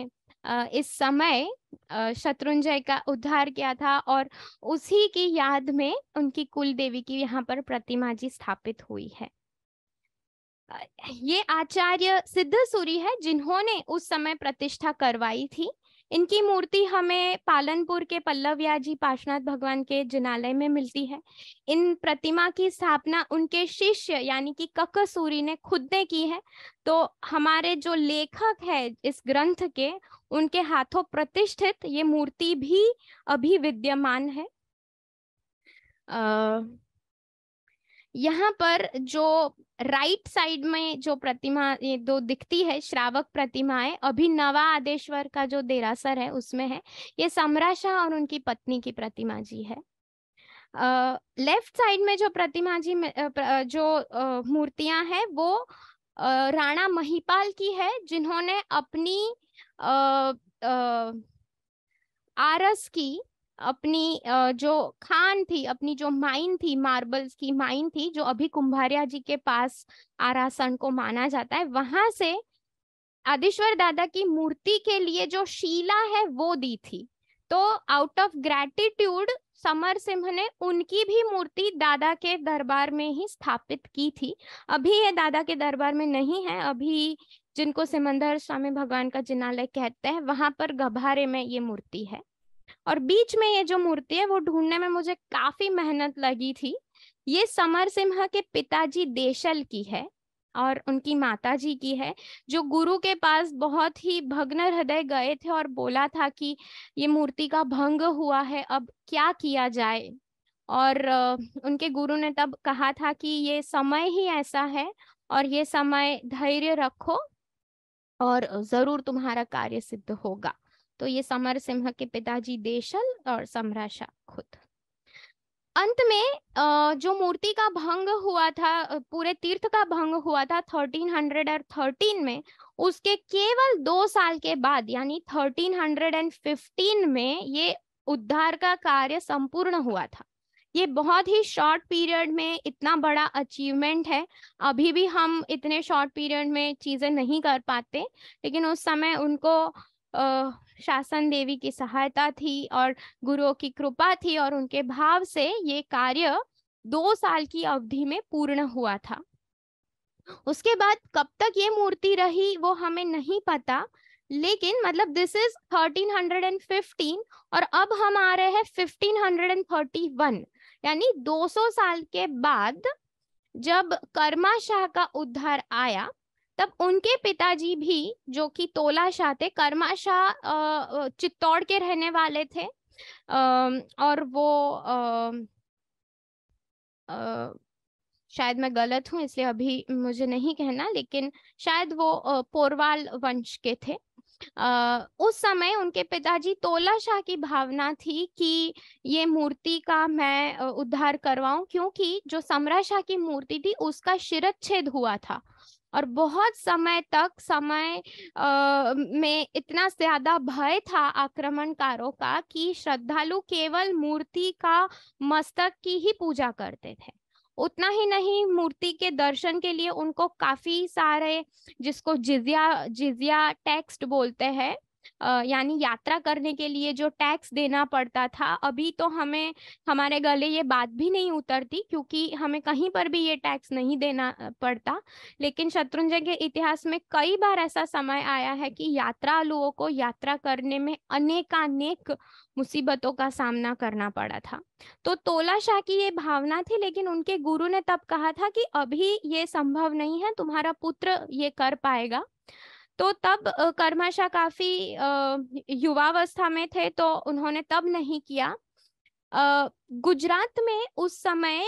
इस समय शत्रुंजय का उद्धार किया था और उसी की याद में उनकी कुल देवी की यहाँ पर प्रतिमा जी स्थापित हुई है ये आचार्य सिद्ध सूरी है जिन्होंने उस समय प्रतिष्ठा करवाई थी इनकी मूर्ति हमें पालनपुर के पल्लव या जी पार्शनाथ भगवान के जिनालय में मिलती है इन प्रतिमा की स्थापना उनके शिष्य यानी कि ककसूरी ने खुद ने की है तो हमारे जो लेखक है इस ग्रंथ के उनके हाथों प्रतिष्ठित ये मूर्ति भी अभी विद्यमान है अः यहाँ पर जो राइट साइड में जो प्रतिमा ये दो दिखती है श्रावक प्रतिमाएं नवा आदेश्वर का जो देरासर है उसमें है ये सम्राशा और उनकी पत्नी की प्रतिमा जी है लेफ्ट uh, साइड में जो प्रतिमा जी में, uh, जो uh, मूर्तियां हैं वो uh, राणा महिपाल की है जिन्होंने अपनी uh, uh, आरस की अपनी जो खान थी अपनी जो माइन थी मार्बल्स की माइन थी जो अभी कुंभारिया जी के पास आरासन को माना जाता है वहां से आदिश्वर दादा की मूर्ति के लिए जो शीला है वो दी थी तो out of gratitude Samar Singh ने उनकी भी मूर्ति दादा के दरबार में ही स्थापित की थी अभी ये दादा के दरबार में नहीं है अभी जिनको सिमंदर स्वामी भगवान का जिनालय कहते हैं वहां पर गभारे में ये मूर्ति है और बीच में ये जो मूर्ति है वो ढूंढने में मुझे काफी मेहनत लगी थी ये समर सिम्हा के पिताजी देशल की है और उनकी माता जी की है जो गुरु के पास बहुत ही भग्न हृदय गए थे और बोला था कि ये मूर्ति का भंग हुआ है अब क्या किया जाए और उनके गुरु ने तब कहा था कि ये समय ही ऐसा है और ये समय धैर्य रखो और जरूर तुम्हारा कार्य सिद्ध होगा तो ये समर सिंह के पिताजी देशल और सम्राशा खुद अंत में जो मूर्ति का भंग हुआ था पूरे तीर्थ का भंग हुआ था 1313 में उसके केवल दो साल के बाद यानी 1315 में ये उद्धार का कार्य संपूर्ण हुआ था ये बहुत ही शॉर्ट पीरियड में इतना बड़ा अचीवमेंट है अभी भी हम इतने शॉर्ट पीरियड में चीजें नहीं कर पाते लेकिन उस समय उनको शासन देवी की सहायता थी और गुरुओं की कृपा थी और उनके भाव से ये कार्य दो साल की अवधि में पूर्ण हुआ था उसके बाद कब तक ये मूर्ति रही वो हमें नहीं पता लेकिन मतलब दिस इज 1315 और अब हम आ रहे हैं 1531 यानी 200 साल के बाद जब कर्मा शाह का उद्धार आया तब उनके पिताजी भी जो कि तोला शाह थे कर्मा शाह चित्तौड़ के रहने वाले थे और वो शायद मैं गलत हूँ इसलिए अभी मुझे नहीं कहना लेकिन शायद वो पोरवाल वंश के थे आ, उस समय उनके पिताजी तोला शाह की भावना थी कि ये मूर्ति का मैं उद्धार करवाऊं क्योंकि जो समरा शाह की मूर्ति थी उसका शिरच्छेद हुआ था और बहुत समय तक समय आ, में इतना ज्यादा भय था आक्रमणकारों का कि श्रद्धालु केवल मूर्ति का मस्तक की ही पूजा करते थे उतना ही नहीं मूर्ति के दर्शन के लिए उनको काफी सारे जिसको जिजिया जिजिया टेक्स्ट बोलते हैं यानी यात्रा करने के लिए जो टैक्स देना पड़ता था अभी तो हमें हमारे गले ये बात भी नहीं उतरती क्योंकि हमें कहीं पर भी ये टैक्स नहीं देना पड़ता लेकिन शत्रुंजय के इतिहास में कई बार ऐसा समय आया है कि यात्रालुओं को यात्रा करने में अनेकानेक मुसीबतों का सामना करना पड़ा था तो तोला शाह की ये भावना थी लेकिन उनके गुरु ने तब कहा था कि अभी ये संभव नहीं है तुम्हारा पुत्र ये कर पाएगा तो तब कर्माशा काफी युवावस्था में थे तो उन्होंने तब नहीं किया गुजरात में उस समय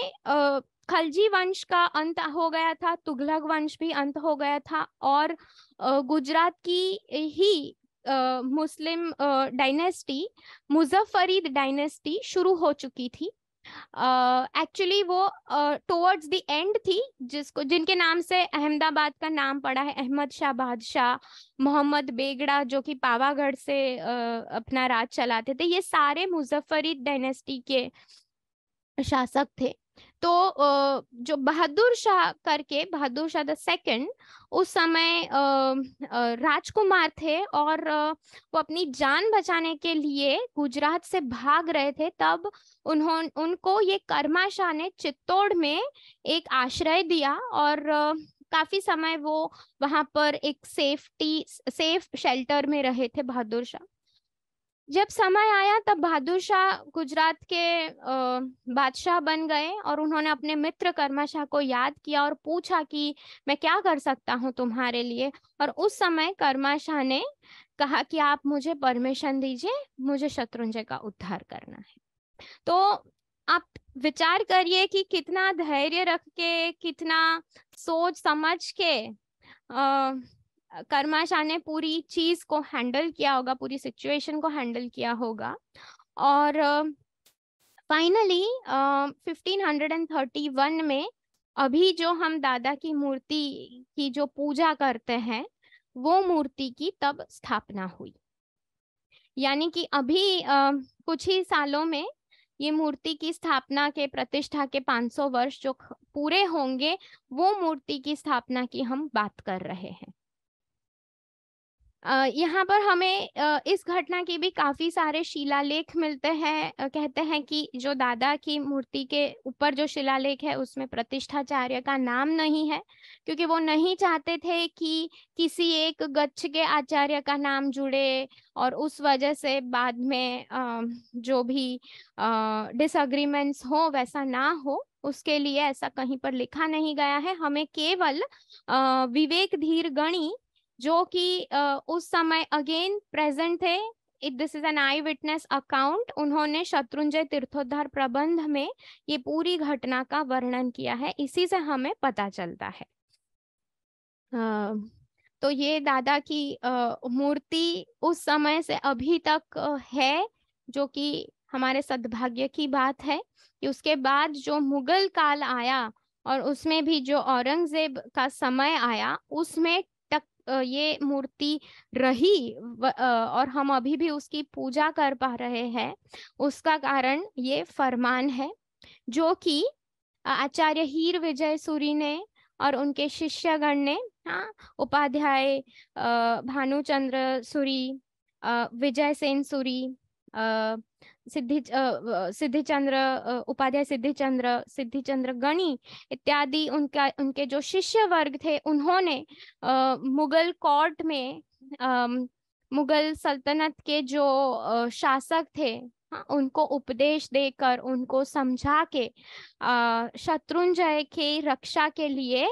खलजी वंश का अंत हो गया था तुगलक वंश भी अंत हो गया था और गुजरात की ही मुस्लिम डायनेस्टी मुजफ्फरीद डायनेस्टी शुरू हो चुकी थी एक्चुअली uh, वो टुवर्ड्स द एंड थी जिसको जिनके नाम से अहमदाबाद का नाम पड़ा है अहमद शाह बादशाह मोहम्मद बेगड़ा जो कि पावागढ़ से uh, अपना राज चलाते थे ये सारे मुजफ्फरी डायनेस्टी के शासक थे तो जो बहादुर शाह करके बहादुर शाह द सेकंड उस समय राजकुमार थे और वो अपनी जान बचाने के लिए गुजरात से भाग रहे थे तब उन्होंने उनको ये कर्मा शाह ने चित्तौड़ में एक आश्रय दिया और काफी समय वो वहां पर एक सेफ्टी सेफ शेल्टर में रहे थे बहादुर शाह जब समय आया तब बहादुर शाह गुजरात के बादशाह बन गए और उन्होंने अपने मित्र कर्मा शाह को याद किया और पूछा कि मैं क्या कर सकता हूँ तुम्हारे लिए और उस समय कर्मा शाह ने कहा कि आप मुझे परमिशन दीजिए मुझे शत्रुंजय का उद्धार करना है तो आप विचार करिए कि कितना धैर्य रख के कितना सोच समझ के अः कर्माशा ने पूरी चीज को हैंडल किया होगा पूरी सिचुएशन को हैंडल किया होगा और फाइनली uh, uh, 1531 में अभी जो हम दादा की मूर्ति की जो पूजा करते हैं वो मूर्ति की तब स्थापना हुई यानी कि अभी आ, कुछ ही सालों में ये मूर्ति की स्थापना के प्रतिष्ठा के 500 वर्ष जो पूरे होंगे वो मूर्ति की स्थापना की हम बात कर रहे हैं यहाँ पर हमें इस घटना के भी काफी सारे शिलालेख मिलते हैं कहते हैं कि जो दादा की मूर्ति के ऊपर जो शिलालेख है उसमें प्रतिष्ठाचार्य का नाम नहीं है क्योंकि वो नहीं चाहते थे कि किसी एक गच्छ के आचार्य का नाम जुड़े और उस वजह से बाद में जो भी डिसएग्रीमेंट्स हो वैसा ना हो उसके लिए ऐसा कहीं पर लिखा नहीं गया है हमें केवल विवेक धीर गणी जो कि उस समय अगेन प्रेजेंट थे it this is an eyewitness account उन्होंने शत्रुंजय तीर्थोद्धार प्रबंध में ये पूरी घटना का वर्णन किया है इसी से हमें पता चलता है uh, तो ये दादा की मूर्ति उस समय से अभी तक है जो कि हमारे सद्भाग्य की बात है कि उसके बाद जो मुगल काल आया और उसमें भी जो औरंगजेब का समय आया उसमें ये मूर्ति रही और हम अभी भी उसकी पूजा कर पा रहे हैं उसका कारण ये फरमान है जो कि आचार्य हीर विजय सूरी ने और उनके शिष्यगण ने हाँ उपाध्याय भानुचंद्र सूरी विजय सेन सूरी सिद्धि सिद्धिचंद्र उपाध्याय सिद्धिचंद्र सिद्धिचंद्र गणी इत्यादि उनका उनके जो शिष्य वर्ग थे उन्होंने मुगल कोर्ट में मुगल सल्तनत के जो शासक थे हाँ, उनको उपदेश देकर उनको समझा के शत्रुंजय के रक्षा के लिए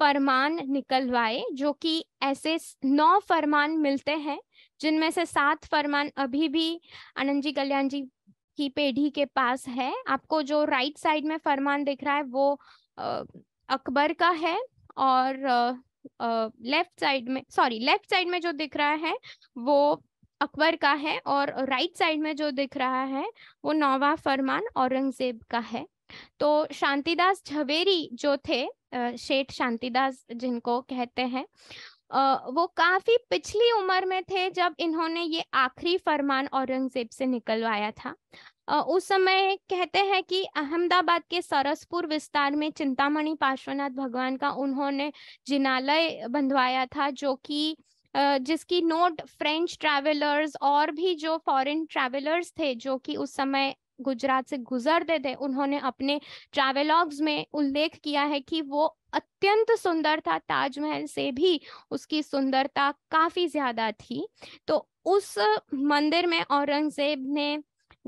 फरमान निकलवाए जो कि ऐसे नौ फरमान मिलते हैं जिनमें से सात फरमान अभी भी आनंद जी कल्याण जी की पेढ़ी के पास है आपको जो राइट साइड में फरमान दिख रहा है वो अकबर का है और लेफ्ट साइड में सॉरी लेफ्ट साइड में जो दिख रहा है वो अकबर का है और राइट साइड में जो दिख रहा है वो नौवा फरमान औरंगजेब का है तो शांतिदास झवेरी जो थे शेठ शांतिदास जिनको कहते हैं वो काफी पिछली उम्र में थे जब इन्होंने ये आखिरी फरमान औरंगजेब से निकलवाया था उस समय कहते हैं कि अहमदाबाद के सरसपुर विस्तार में चिंतामणि पार्श्वनाथ भगवान का उन्होंने जिनालय बंधवाया था जो कि जिसकी नोट फ्रेंच ट्रैवलर्स और भी जो फॉरेन ट्रैवलर्स थे जो कि उस समय गुजरात से गुजरते थे उन्होंने अपने ट्रैवलॉग्स में उल्लेख किया है कि वो अत्यंत सुंदर था ताजमहल से भी उसकी सुंदरता काफी ज्यादा थी तो उस मंदिर में औरंगजेब ने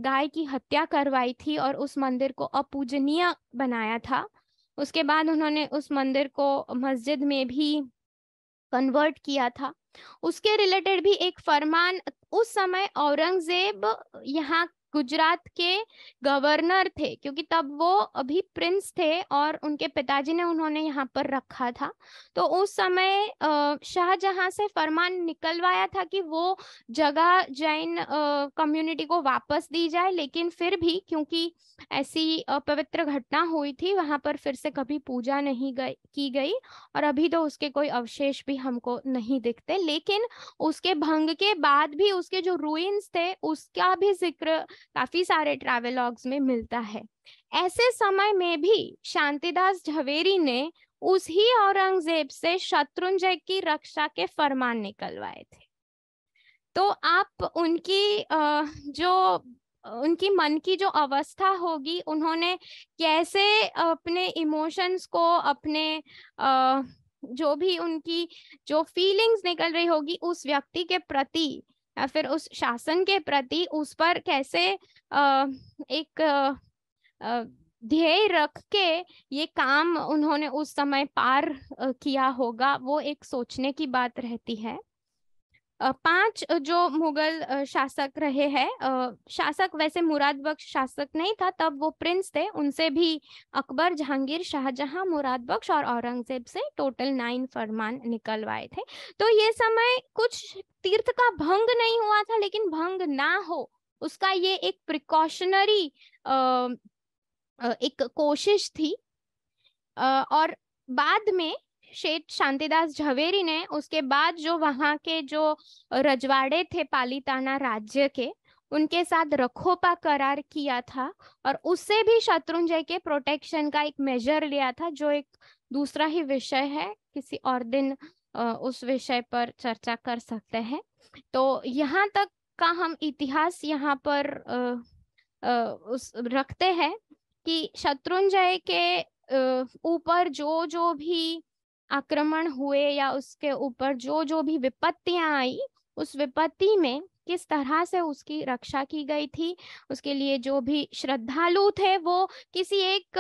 गाय की हत्या करवाई थी और उस मंदिर को अपूजनीय बनाया था उसके बाद उन्होंने उस मंदिर को मस्जिद में भी कन्वर्ट किया था उसके रिलेटेड भी एक फरमान उस समय औरंगजेब यहाँ गुजरात के गवर्नर थे क्योंकि तब वो अभी प्रिंस थे और उनके पिताजी ने उन्होंने यहाँ पर रखा था तो उस समय शाहजहां से फरमान निकलवाया था कि वो जगह जैन कम्युनिटी को वापस दी जाए लेकिन फिर भी क्योंकि ऐसी पवित्र घटना हुई थी वहां पर फिर से कभी पूजा नहीं गई की गई और अभी तो उसके कोई अवशेष भी हमको नहीं दिखते लेकिन उसके भंग के बाद भी उसके जो रूइंस थे उसका भी जिक्र काफी सारे ट्रैवलॉग्स में मिलता है ऐसे समय में भी शांतिदास झवेरी ने उस ही औरंगजेब से शत्रुंजय की रक्षा के फरमान निकलवाए थे तो आप उनकी जो उनकी मन की जो अवस्था होगी उन्होंने कैसे अपने इमोशंस को अपने जो भी उनकी जो फीलिंग्स निकल रही होगी उस व्यक्ति के प्रति या फिर उस शासन के प्रति उस पर कैसे अः एक ध्येय रख के ये काम उन्होंने उस समय पार किया होगा वो एक सोचने की बात रहती है पांच जो मुगल शासक रहे हैं शासक वैसे मुराद बख्श शासक नहीं था तब वो प्रिंस थे उनसे भी अकबर जहांगीर शाहजहां मुराद बख्श और औरंगजेब से टोटल नाइन फरमान निकलवाए थे तो ये समय कुछ तीर्थ का भंग नहीं हुआ था लेकिन भंग ना हो उसका ये एक प्रिकॉशनरी एक कोशिश थी और बाद में शेठ शांतिदास झवेरी ने उसके बाद जो वहां के जो रजवाड़े थे पालीताना राज्य के उनके साथ रखोपा करार किया था और उससे भी शत्रुंजय के प्रोटेक्शन का एक मेजर लिया था जो एक दूसरा ही विषय है किसी और दिन उस विषय पर चर्चा कर सकते हैं तो यहाँ तक का हम इतिहास यहाँ पर उस रखते हैं कि शत्रुंजय के ऊपर जो जो भी आक्रमण हुए या उसके ऊपर जो जो भी विपत्तियां आई उस विपत्ति में किस तरह से उसकी रक्षा की गई थी उसके लिए जो भी श्रद्धालु थे वो किसी एक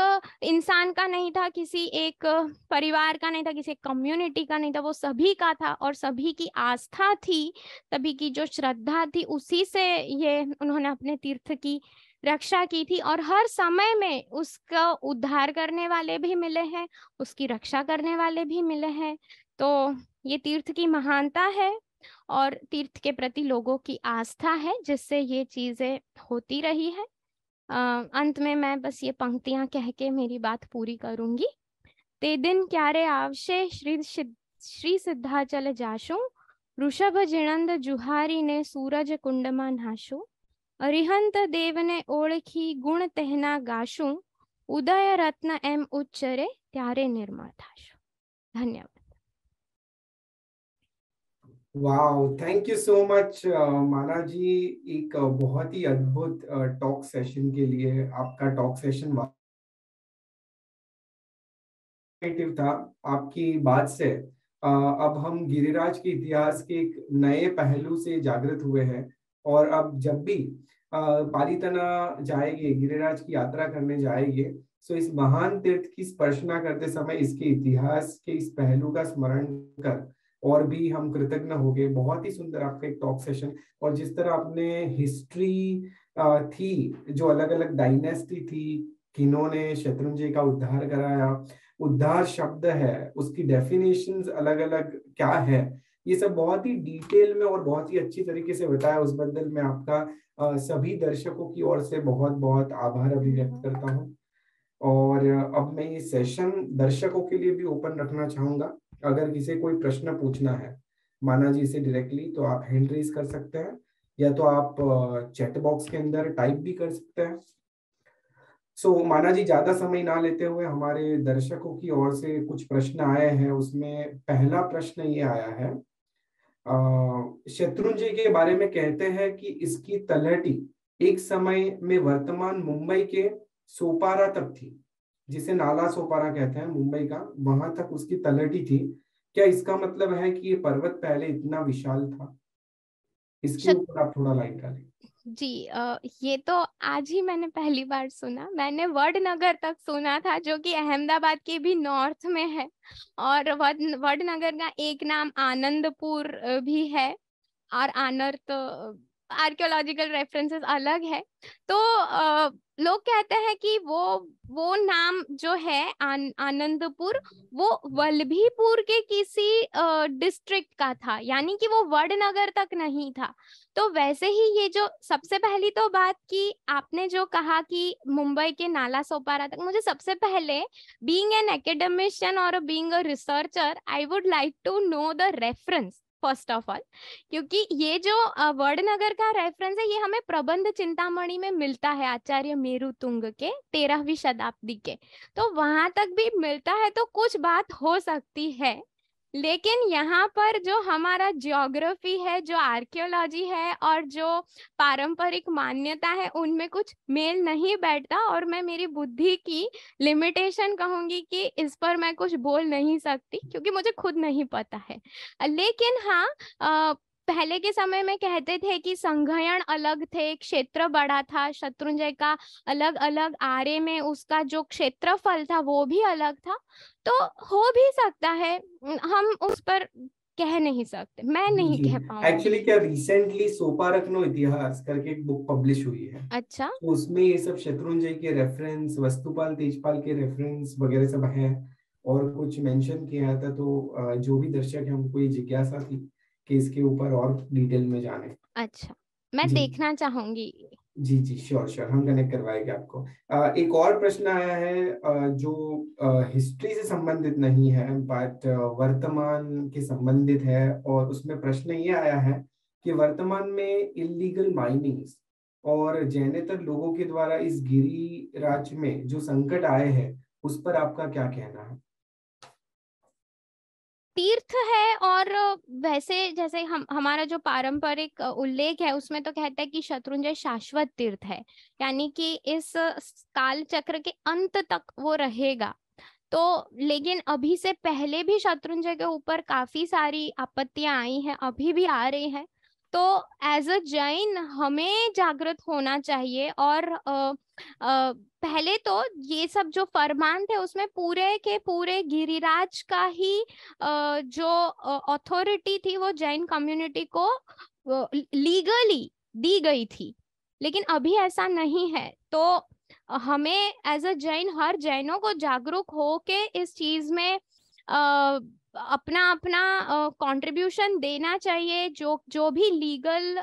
इंसान का नहीं था किसी एक परिवार का नहीं था किसी एक कम्युनिटी का नहीं था वो सभी का था और सभी की आस्था थी सभी की जो श्रद्धा थी उसी से ये उन्होंने अपने तीर्थ की रक्षा की थी और हर समय में उसका उद्धार करने वाले भी मिले हैं उसकी रक्षा करने वाले भी मिले हैं तो ये तीर्थ की महानता है और तीर्थ के प्रति लोगों की आस्था है जिससे ये चीजें होती रही है अंत में मैं बस ये पंक्तियां कह के मेरी बात पूरी करूंगी ते दिन क्यारे आवशे श्री श्री सिद्धाचल जाशु ऋषभ जिणंद जुहारी ने सूरज कुंडमा नाशु अरिहंत देव ने ओखी गुण ગાશું गाशू उदय रत्न एम उच्चरे तेरे થશું धन्यवाद wow thank you so much Mana ji एक बहुत ही अद्भुत टॉक सेशन के लिए आपका टॉक सेशन था आपकी बात से अब हम गिरिराज के इतिहास के एक नए पहलू से जागृत हुए हैं और अब जब भी पाली तना जाएंगे गिरिराज की यात्रा करने जाएंगे सो तो इस महान तीर्थ की स्पर्शना करते समय इसके इतिहास के इस पहलू का स्मरण कर और भी हम कृतज्ञ हो गए बहुत ही सुंदर आपका एक टॉक सेशन और जिस तरह आपने हिस्ट्री थी जो अलग अलग डायनेस्टी थी किन्होंने शत्रुंजय का उद्धार कराया उद्धार शब्द है उसकी डेफिनेशंस अलग अलग क्या है ये सब बहुत ही डिटेल में और बहुत ही अच्छी तरीके से बताया उस बदल में आपका आ, सभी दर्शकों की ओर से बहुत बहुत आभार अभिव्यक्त हम्म। करता हूँ और अब मैं ये सेशन दर्शकों के लिए भी ओपन रखना चाहूंगा अगर किसी कोई प्रश्न पूछना है माना जी से डायरेक्टली तो आप हैंड रेज कर सकते हैं या तो आप चैट बॉक्स के अंदर टाइप भी कर सकते हैं सो so, माना जी ज्यादा समय ना लेते हुए हमारे दर्शकों की ओर से कुछ प्रश्न आए हैं उसमें पहला प्रश्न ये आया है शत्रुंजय के बारे में कहते हैं कि इसकी तलहटी एक समय में वर्तमान मुंबई के सोपारा तक थी जिसे नाला सोपारा कहते हैं मुंबई का वहां तक उसकी तलहटी थी क्या इसका मतलब है कि ये पर्वत पहले इतना विशाल था इसके ऊपर आप थोड़ा लाइट डालें जी ये तो आज ही मैंने पहली बार सुना मैंने वडनगर तक सुना था जो कि अहमदाबाद के भी नॉर्थ में है और वडनगर का एक नाम आनंदपुर भी है और आनर्त आर्कियोलॉजिकल रेफरेंसेस अलग है तो लोग कहते हैं कि वो वो नाम जो है आन, आनंदपुर वो वल्लभीपुर के किसी डिस्ट्रिक्ट का था यानी कि वो वडनगर तक नहीं था तो वैसे ही ये जो सबसे पहली तो बात की आपने जो कहा कि मुंबई के नाला सोपारा तक मुझे सबसे पहले बीइंग एन एकेडमिशियन और being a researcher I would like to know the reference first of all क्योंकि ये जो वर्डनगर का रेफरेंस है ये हमें प्रबंध चिंतामणि में मिलता है आचार्य मेरु तुंग के तेरहवीं शताब्दी के तो वहां तक भी मिलता है तो कुछ बात हो सकती है लेकिन यहाँ पर जो हमारा ज्योग्राफी है जो आर्कियोलॉजी है और जो पारंपरिक मान्यता है उनमें कुछ मेल नहीं बैठता और मैं मेरी बुद्धि की लिमिटेशन कहूंगी कि इस पर मैं कुछ बोल नहीं सकती क्योंकि मुझे खुद नहीं पता है लेकिन हाँ पहले के समय में कहते थे कि संघयन अलग थे क्षेत्र बड़ा था शत्रुंजय का अलग अलग आरे में उसका जो क्षेत्रफल था वो भी अलग था तो हो भी सकता है हम उस पर कह नहीं सकते मैं नहीं कह पाऊँ एक्चुअली क्या रिसेंटली सोपा रखनो इतिहास करके एक बुक पब्लिश हुई है अच्छा तो उसमें ये सब शत्रुंजय के रेफरेंस वस्तुपाल तेजपाल के रेफरेंस वगैरह सब है और कुछ मेंशन किया था तो जो भी दर्शक है उनको ये जिज्ञासा थी केस के ऊपर और डिटेल में जाने अच्छा मैं देखना चाहूंगी जी जी श्योर श्योर हम कनेक्ट करवाएंगे आपको आ, एक और प्रश्न आया है आ, जो आ, हिस्ट्री से संबंधित नहीं है बट वर्तमान के संबंधित है और उसमें प्रश्न ये आया है कि वर्तमान में इलीगल माइनिंग और जैनेतर लोगों के द्वारा इस गिरी राज्य में जो संकट आए हैं उस पर आपका क्या कहना है तीर्थ है और वैसे जैसे हम हमारा जो पारंपरिक उल्लेख है उसमें तो कहता है कि शत्रुंजय शाश्वत तीर्थ है यानी कि इस काल चक्र के अंत तक वो रहेगा तो लेकिन अभी से पहले भी शत्रुंजय के ऊपर काफी सारी आपत्तियां आई हैं अभी भी आ रही हैं तो एज अ जैन हमें जागृत होना चाहिए और पहले तो ये सब जो फरमान थे उसमें पूरे के पूरे गिरिराज का ही जो अथॉरिटी थी वो जैन कम्युनिटी को लीगली दी गई थी लेकिन अभी ऐसा नहीं है तो हमें एज अ जैन हर जैनों को जागरूक हो के इस चीज में अः अपना अपना कंट्रीब्यूशन uh, देना चाहिए जो जो भी लीगल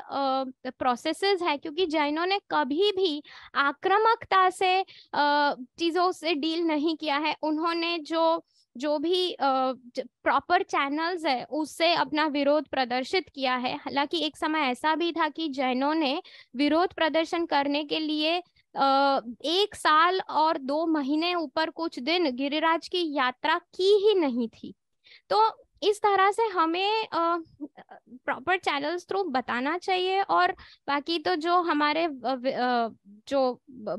प्रोसेस uh, है क्योंकि जैनों ने कभी भी आक्रामकता से uh, चीज़ों से डील नहीं किया है उन्होंने जो जो भी प्रॉपर चैनल्स है उससे अपना विरोध प्रदर्शित किया है हालांकि एक समय ऐसा भी था कि जैनों ने विरोध प्रदर्शन करने के लिए एक साल और दो महीने ऊपर कुछ दिन गिरिराज की यात्रा की ही नहीं थी तो इस तरह से हमें प्रॉपर चैनल्स थ्रू बताना चाहिए और बाकी तो जो हमारे जो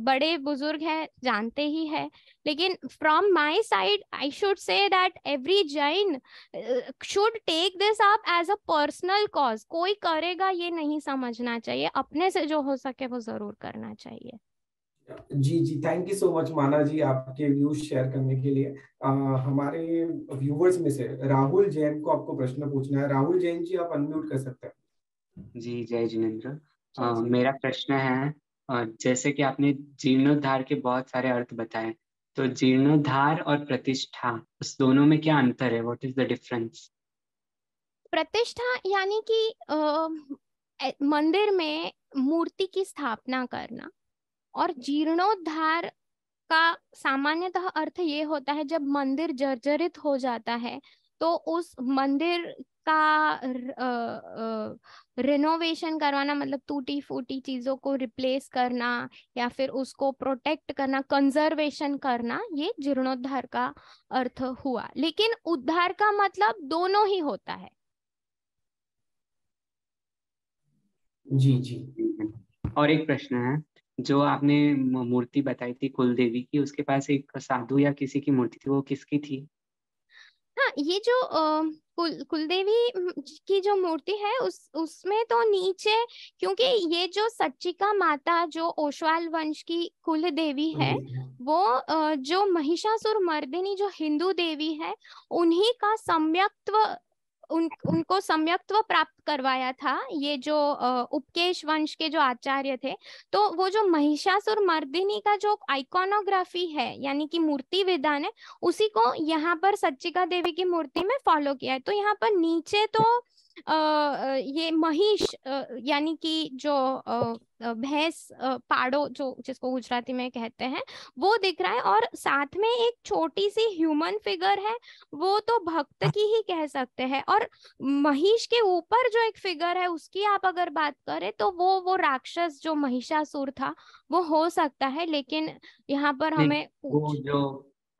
बड़े बुजुर्ग हैं जानते ही है लेकिन from my side I should say that every Jain should take this up as a personal cause कोई करेगा ये नहीं समझना चाहिए अपने से जो हो सके वो जरूर करना चाहिए जी जी thank you so much Mana ji आपके व्यूज शेयर करने के लिए आ, हमारे व्यूवर्स में से राहुल जैन को आपको प्रश्न पूछना है राहुल जैन जी आप अनम्यूट कर सकते हैं जी जय जिनेन्द्र मेरा प्रश्न है जैसे कि आपने जीर्णोद्धार के बहुत सारे अर्थ बताए तो जीर्णोद्धार और प्रतिष्ठा उस दोनों में क्या अंतर है व्हाट इज द डिफरेंस प्रतिष्ठा यानी कि मंदिर में मूर्ति की स्थापना करना और जीर्णोद्धार का सामान्यतः अर्थ ये होता है जब मंदिर जर्जरित हो जाता है तो उस मंदिर का रिनोवेशन करवाना मतलब टूटी फूटी चीज़ों को रिप्लेस करना या फिर उसको प्रोटेक्ट करना कंजर्वेशन करना ये जीर्णोद्धार का अर्थ हुआ लेकिन उद्धार का मतलब दोनों ही होता है जी जी और एक प्रश्न है जो आपने मूर्ति बताई थी कुल देवी की उसके पास एक साधु या किसी की मूर्ति थी वो किसकी थी हाँ ये जो कुल कुलदेवी की जो मूर्ति है उस उसमें तो नीचे क्योंकि ये जो सच्चिका माता जो ओशवाल वंश की कुल देवी हाँ है हाँ। वो जो महिषासुर मर्दिनी जो हिंदू देवी है उन्हीं का सम्यक्त्व उन उनको सम्यक्त्व प्राप्त करवाया था ये जो उपकेश वंश के जो आचार्य थे तो वो जो महिषासुर मर्दिनी का जो आइकोनोग्राफी है यानी कि मूर्ति विधान है उसी को यहाँ पर सच्चिका देवी की मूर्ति में फॉलो किया है तो यहाँ पर नीचे तो ये महिष यानी कि जो भैंस पाड़ो जो जिसको गुजराती में कहते हैं वो दिख रहा है और साथ में एक छोटी सी ह्यूमन फिगर है वो तो भक्त हाँ। की ही कह सकते हैं और महिष के ऊपर जो एक फिगर है उसकी आप अगर बात करें तो वो वो राक्षस जो महिषासुर था वो हो सकता है लेकिन यहाँ पर हमें वो जो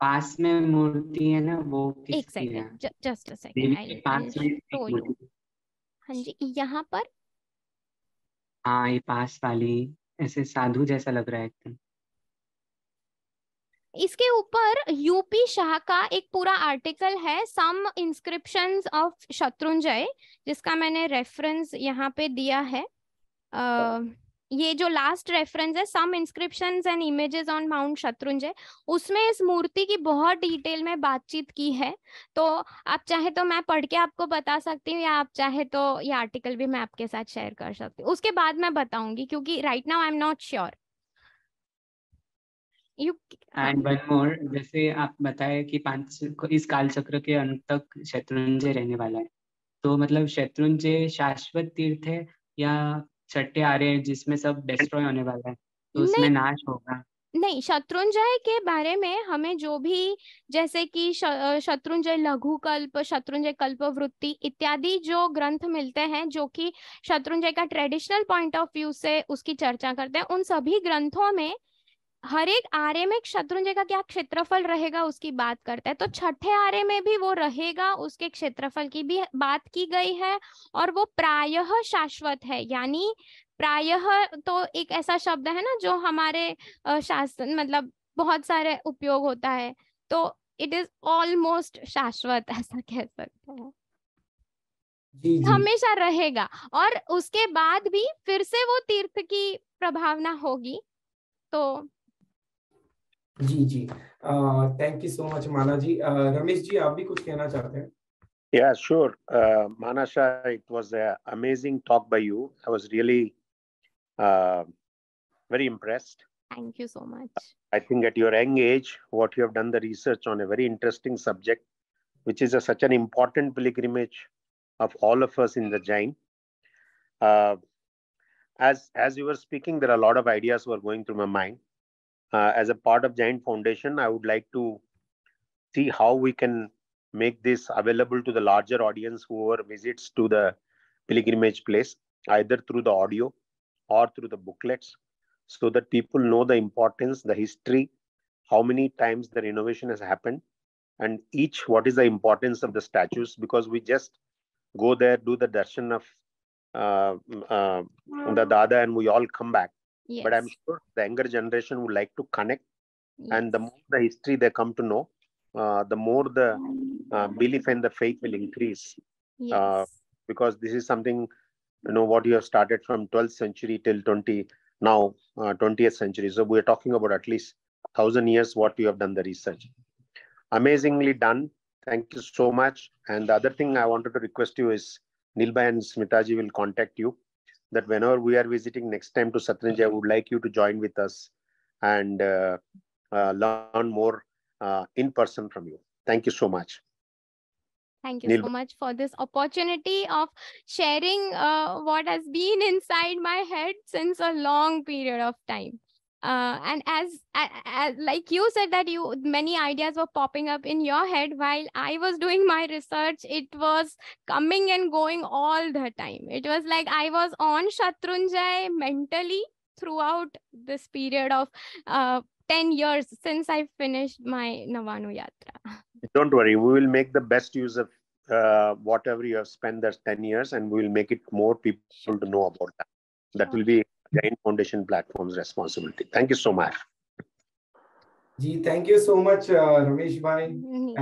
पास में मूर्ति है ना वो एक सेकेंड जस्ट अ सेकेंड पास में हाँ जी यहाँ पर हाँ ये पास वाली ऐसे साधु जैसा लग रहा है एकदम इसके ऊपर यूपी शाह का एक पूरा आर्टिकल है सम इंस्क्रिप्शंस ऑफ शत्रुंजय जिसका मैंने रेफरेंस यहाँ पे दिया है आ, ये जो लास्ट रेफरेंस है some inscription and images on mount Shatrunjay उसमें इस मूर्ति की बहुत डिटेल में बातचीत की है तो आप चाहे तो मैं पढ़ के आपको बता सकती हूँ या आप चाहे तो ये आर्टिकल भी मैं आपके साथ शेयर कर सकती हूँ उसके बाद मैं बताऊंगी क्योंकि right now I am not sure and one more जैसे आप बताए कि पांच इस काल चक्र के अंत तक शत्रुंजय रहने वाला है तो मतलब शत्रुंजय शाश्वत तीर्थ है या छठे आ रहे हैं जिसमें सब डिस्ट्रॉय होने वाला है तो उसमें नाश होगा नहीं शत्रुंजय के बारे में हमें जो भी जैसे कि शत्रुंजय लघु कल्प शत्रुंजय कल्प वृत्ति इत्यादि जो ग्रंथ मिलते हैं जो कि शत्रुंजय का ट्रेडिशनल पॉइंट ऑफ व्यू से उसकी चर्चा करते हैं उन सभी ग्रंथों में हर एक आर्य में शत्रुंजय का क्या क्षेत्रफल रहेगा उसकी बात करता है तो छठे आर्य में भी वो रहेगा उसके क्षेत्रफल की भी बात की गई है और वो प्रायः शाश्वत है यानी प्रायः तो एक ऐसा शब्द है ना जो हमारे शासन मतलब बहुत सारे उपयोग होता है तो इट इज ऑलमोस्ट शाश्वत ऐसा कह सकते हैं हमेशा रहेगा और उसके बाद भी फिर से वो तीर्थ की प्रभावना होगी तो जी जी thank you so much Mana ji Ramesh जी आप भी कुछ कहना चाहते हैं Yeah, sure. Uh, Manasha, it was an amazing talk by you. I was really uh, very impressed. Thank you so much. I think at your young age, what you have done the research on a very interesting subject, which is a, such an important pilgrimage of all of us in the Jain. Uh, as, as you were speaking, there are a lot of ideas were going through my mind. uh, as a part of Giant Foundation, I would like to see how we can make this available to the larger audience whoever visits to the pilgrimage place, either through the audio or through the booklets, so that people know the importance, the history, how many times the renovation has happened, and each what is the importance of the statues, because we just go there, do the darshan of uh, uh, the Dada, and we all come back Yes. But I'm sure the younger generation would like to connect, yes. and the more the history they come to know, uh, the more the uh, mm. belief and the faith will increase. Uh, yes. Uh, because this is something, you know, what you have started from 12th century till 20 now 20th uh, century. So we're talking about at least thousand years what you have done the research. Amazingly done. Thank you so much. And the other thing I wanted to request you is Nilbay and Smitaji will contact you that whenever we are visiting next time to Satranj, I would like you to join with us and uh, uh, learn more uh, in person from you. Thank you so much. Thank you Neil. so much for this opportunity of sharing uh, what has been inside my head since a long period of time uh, and as, as, like you said that you many ideas were popping up in your head while i was doing my research it was coming and going all the time it was like i was on shatrunjay mentally throughout this period of uh, 10 years since i finished my navanu yatra don't worry we will make the best use of uh, whatever you have spent those 10 years and we will make it more people to know about that that will be Jain Foundation platform's responsibility. Thank you so much. Ji, thank you so much, uh, Ramesh Bhai,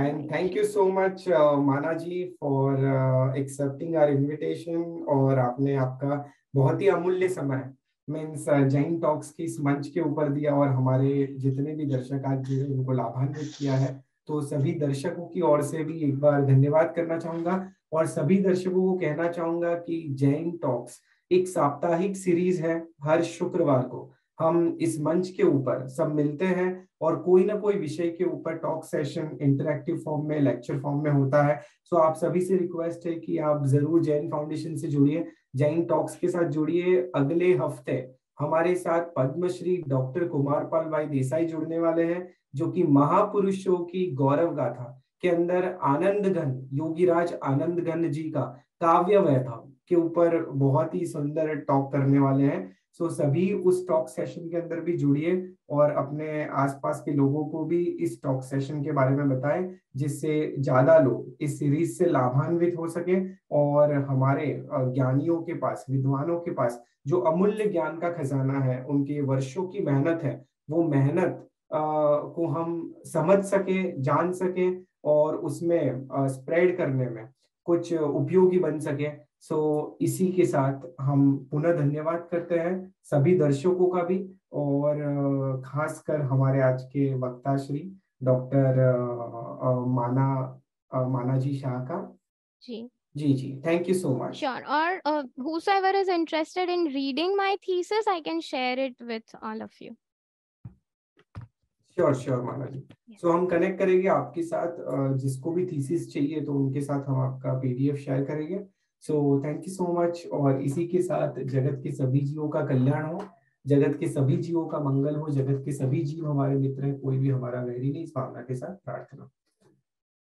and thank you so much, uh, Mana Ji, for uh, accepting our invitation और आपने आपका बहुत ही अमूल्य समय मीन्स जैन टॉक्स की इस मंच के ऊपर दिया और हमारे जितने भी दर्शक आज जुड़े उनको लाभान्वित किया है तो सभी दर्शकों की ओर से भी एक बार धन्यवाद करना चाहूंगा और सभी दर्शकों को कहना चाहूंगा कि जैन टॉक्स एक साप्ताहिक सीरीज है हर शुक्रवार को हम इस मंच के ऊपर सब मिलते हैं और कोई ना कोई विषय के ऊपर टॉक सेशन इंटरेक्टिव फॉर्म में लेक्चर फॉर्म में होता है सो आप सभी से रिक्वेस्ट है कि आप जरूर जैन फाउंडेशन से जुड़िए जैन टॉक्स के साथ जुड़िए अगले हफ्ते हमारे साथ पद्मश्री डॉक्टर कुमार पाल भाई देसाई जुड़ने वाले हैं जो कि महापुरुषों की गौरव गाथा के अंदर आनंद घन योगीराज आनंद घन जी का काव्य वैभव के ऊपर बहुत ही सुंदर टॉक करने वाले हैं सो so, सभी उस टॉक सेशन के अंदर भी जुड़िए और अपने आसपास के लोगों को भी इस टॉक सेशन के बारे में बताएं जिससे ज्यादा लोग इस सीरीज से लाभान्वित हो सके और हमारे ज्ञानियों के पास विद्वानों के पास जो अमूल्य ज्ञान का खजाना है उनके वर्षों की मेहनत है वो मेहनत को हम समझ सके जान सके और उसमें स्प्रेड करने में कुछ उपयोगी बन सके सो so, इसी के साथ हम पुनः धन्यवाद करते हैं सभी दर्शकों का भी और खासकर हमारे आज के वक्ता श्री डॉक्टर माना माना जी शाह का जी जी जी thank you so much sure और uh, is interested in reading my thesis I can share it it all of you sure sure Mana ji सो हम कनेक्ट करेंगे आपके साथ जिसको भी थीसिस चाहिए तो उनके साथ हम आपका पीडीएफ शेयर करेंगे so thank you so much और इसी के साथ जगत के सभी जीवों का कल्याण हो जगत के सभी जीवों का मंगल हो जगत के सभी जीव हमारे मित्र हैं कोई भी हमारा वैरी नहीं इस भावना के साथ प्रार्थना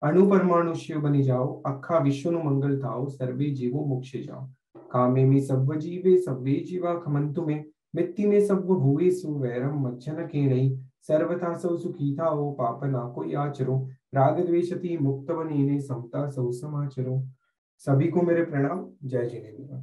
अणु परमाणु शिव बने जाओ अखा विश्व नु मंगल थाओ सर्वे जीवो मोक्षे जाओ कामे में सब जीवे सबे जीवा खमंतु में मित्ति में सब भूवे सुवैरम मच्छन के नहीं सर्वथा सौ सुखी था हो पाप ना को याचरो राग द्वेषति मुक्त बने समता सौ समाचरो सभी को मेरे प्रणाम जय जिनेन्द्र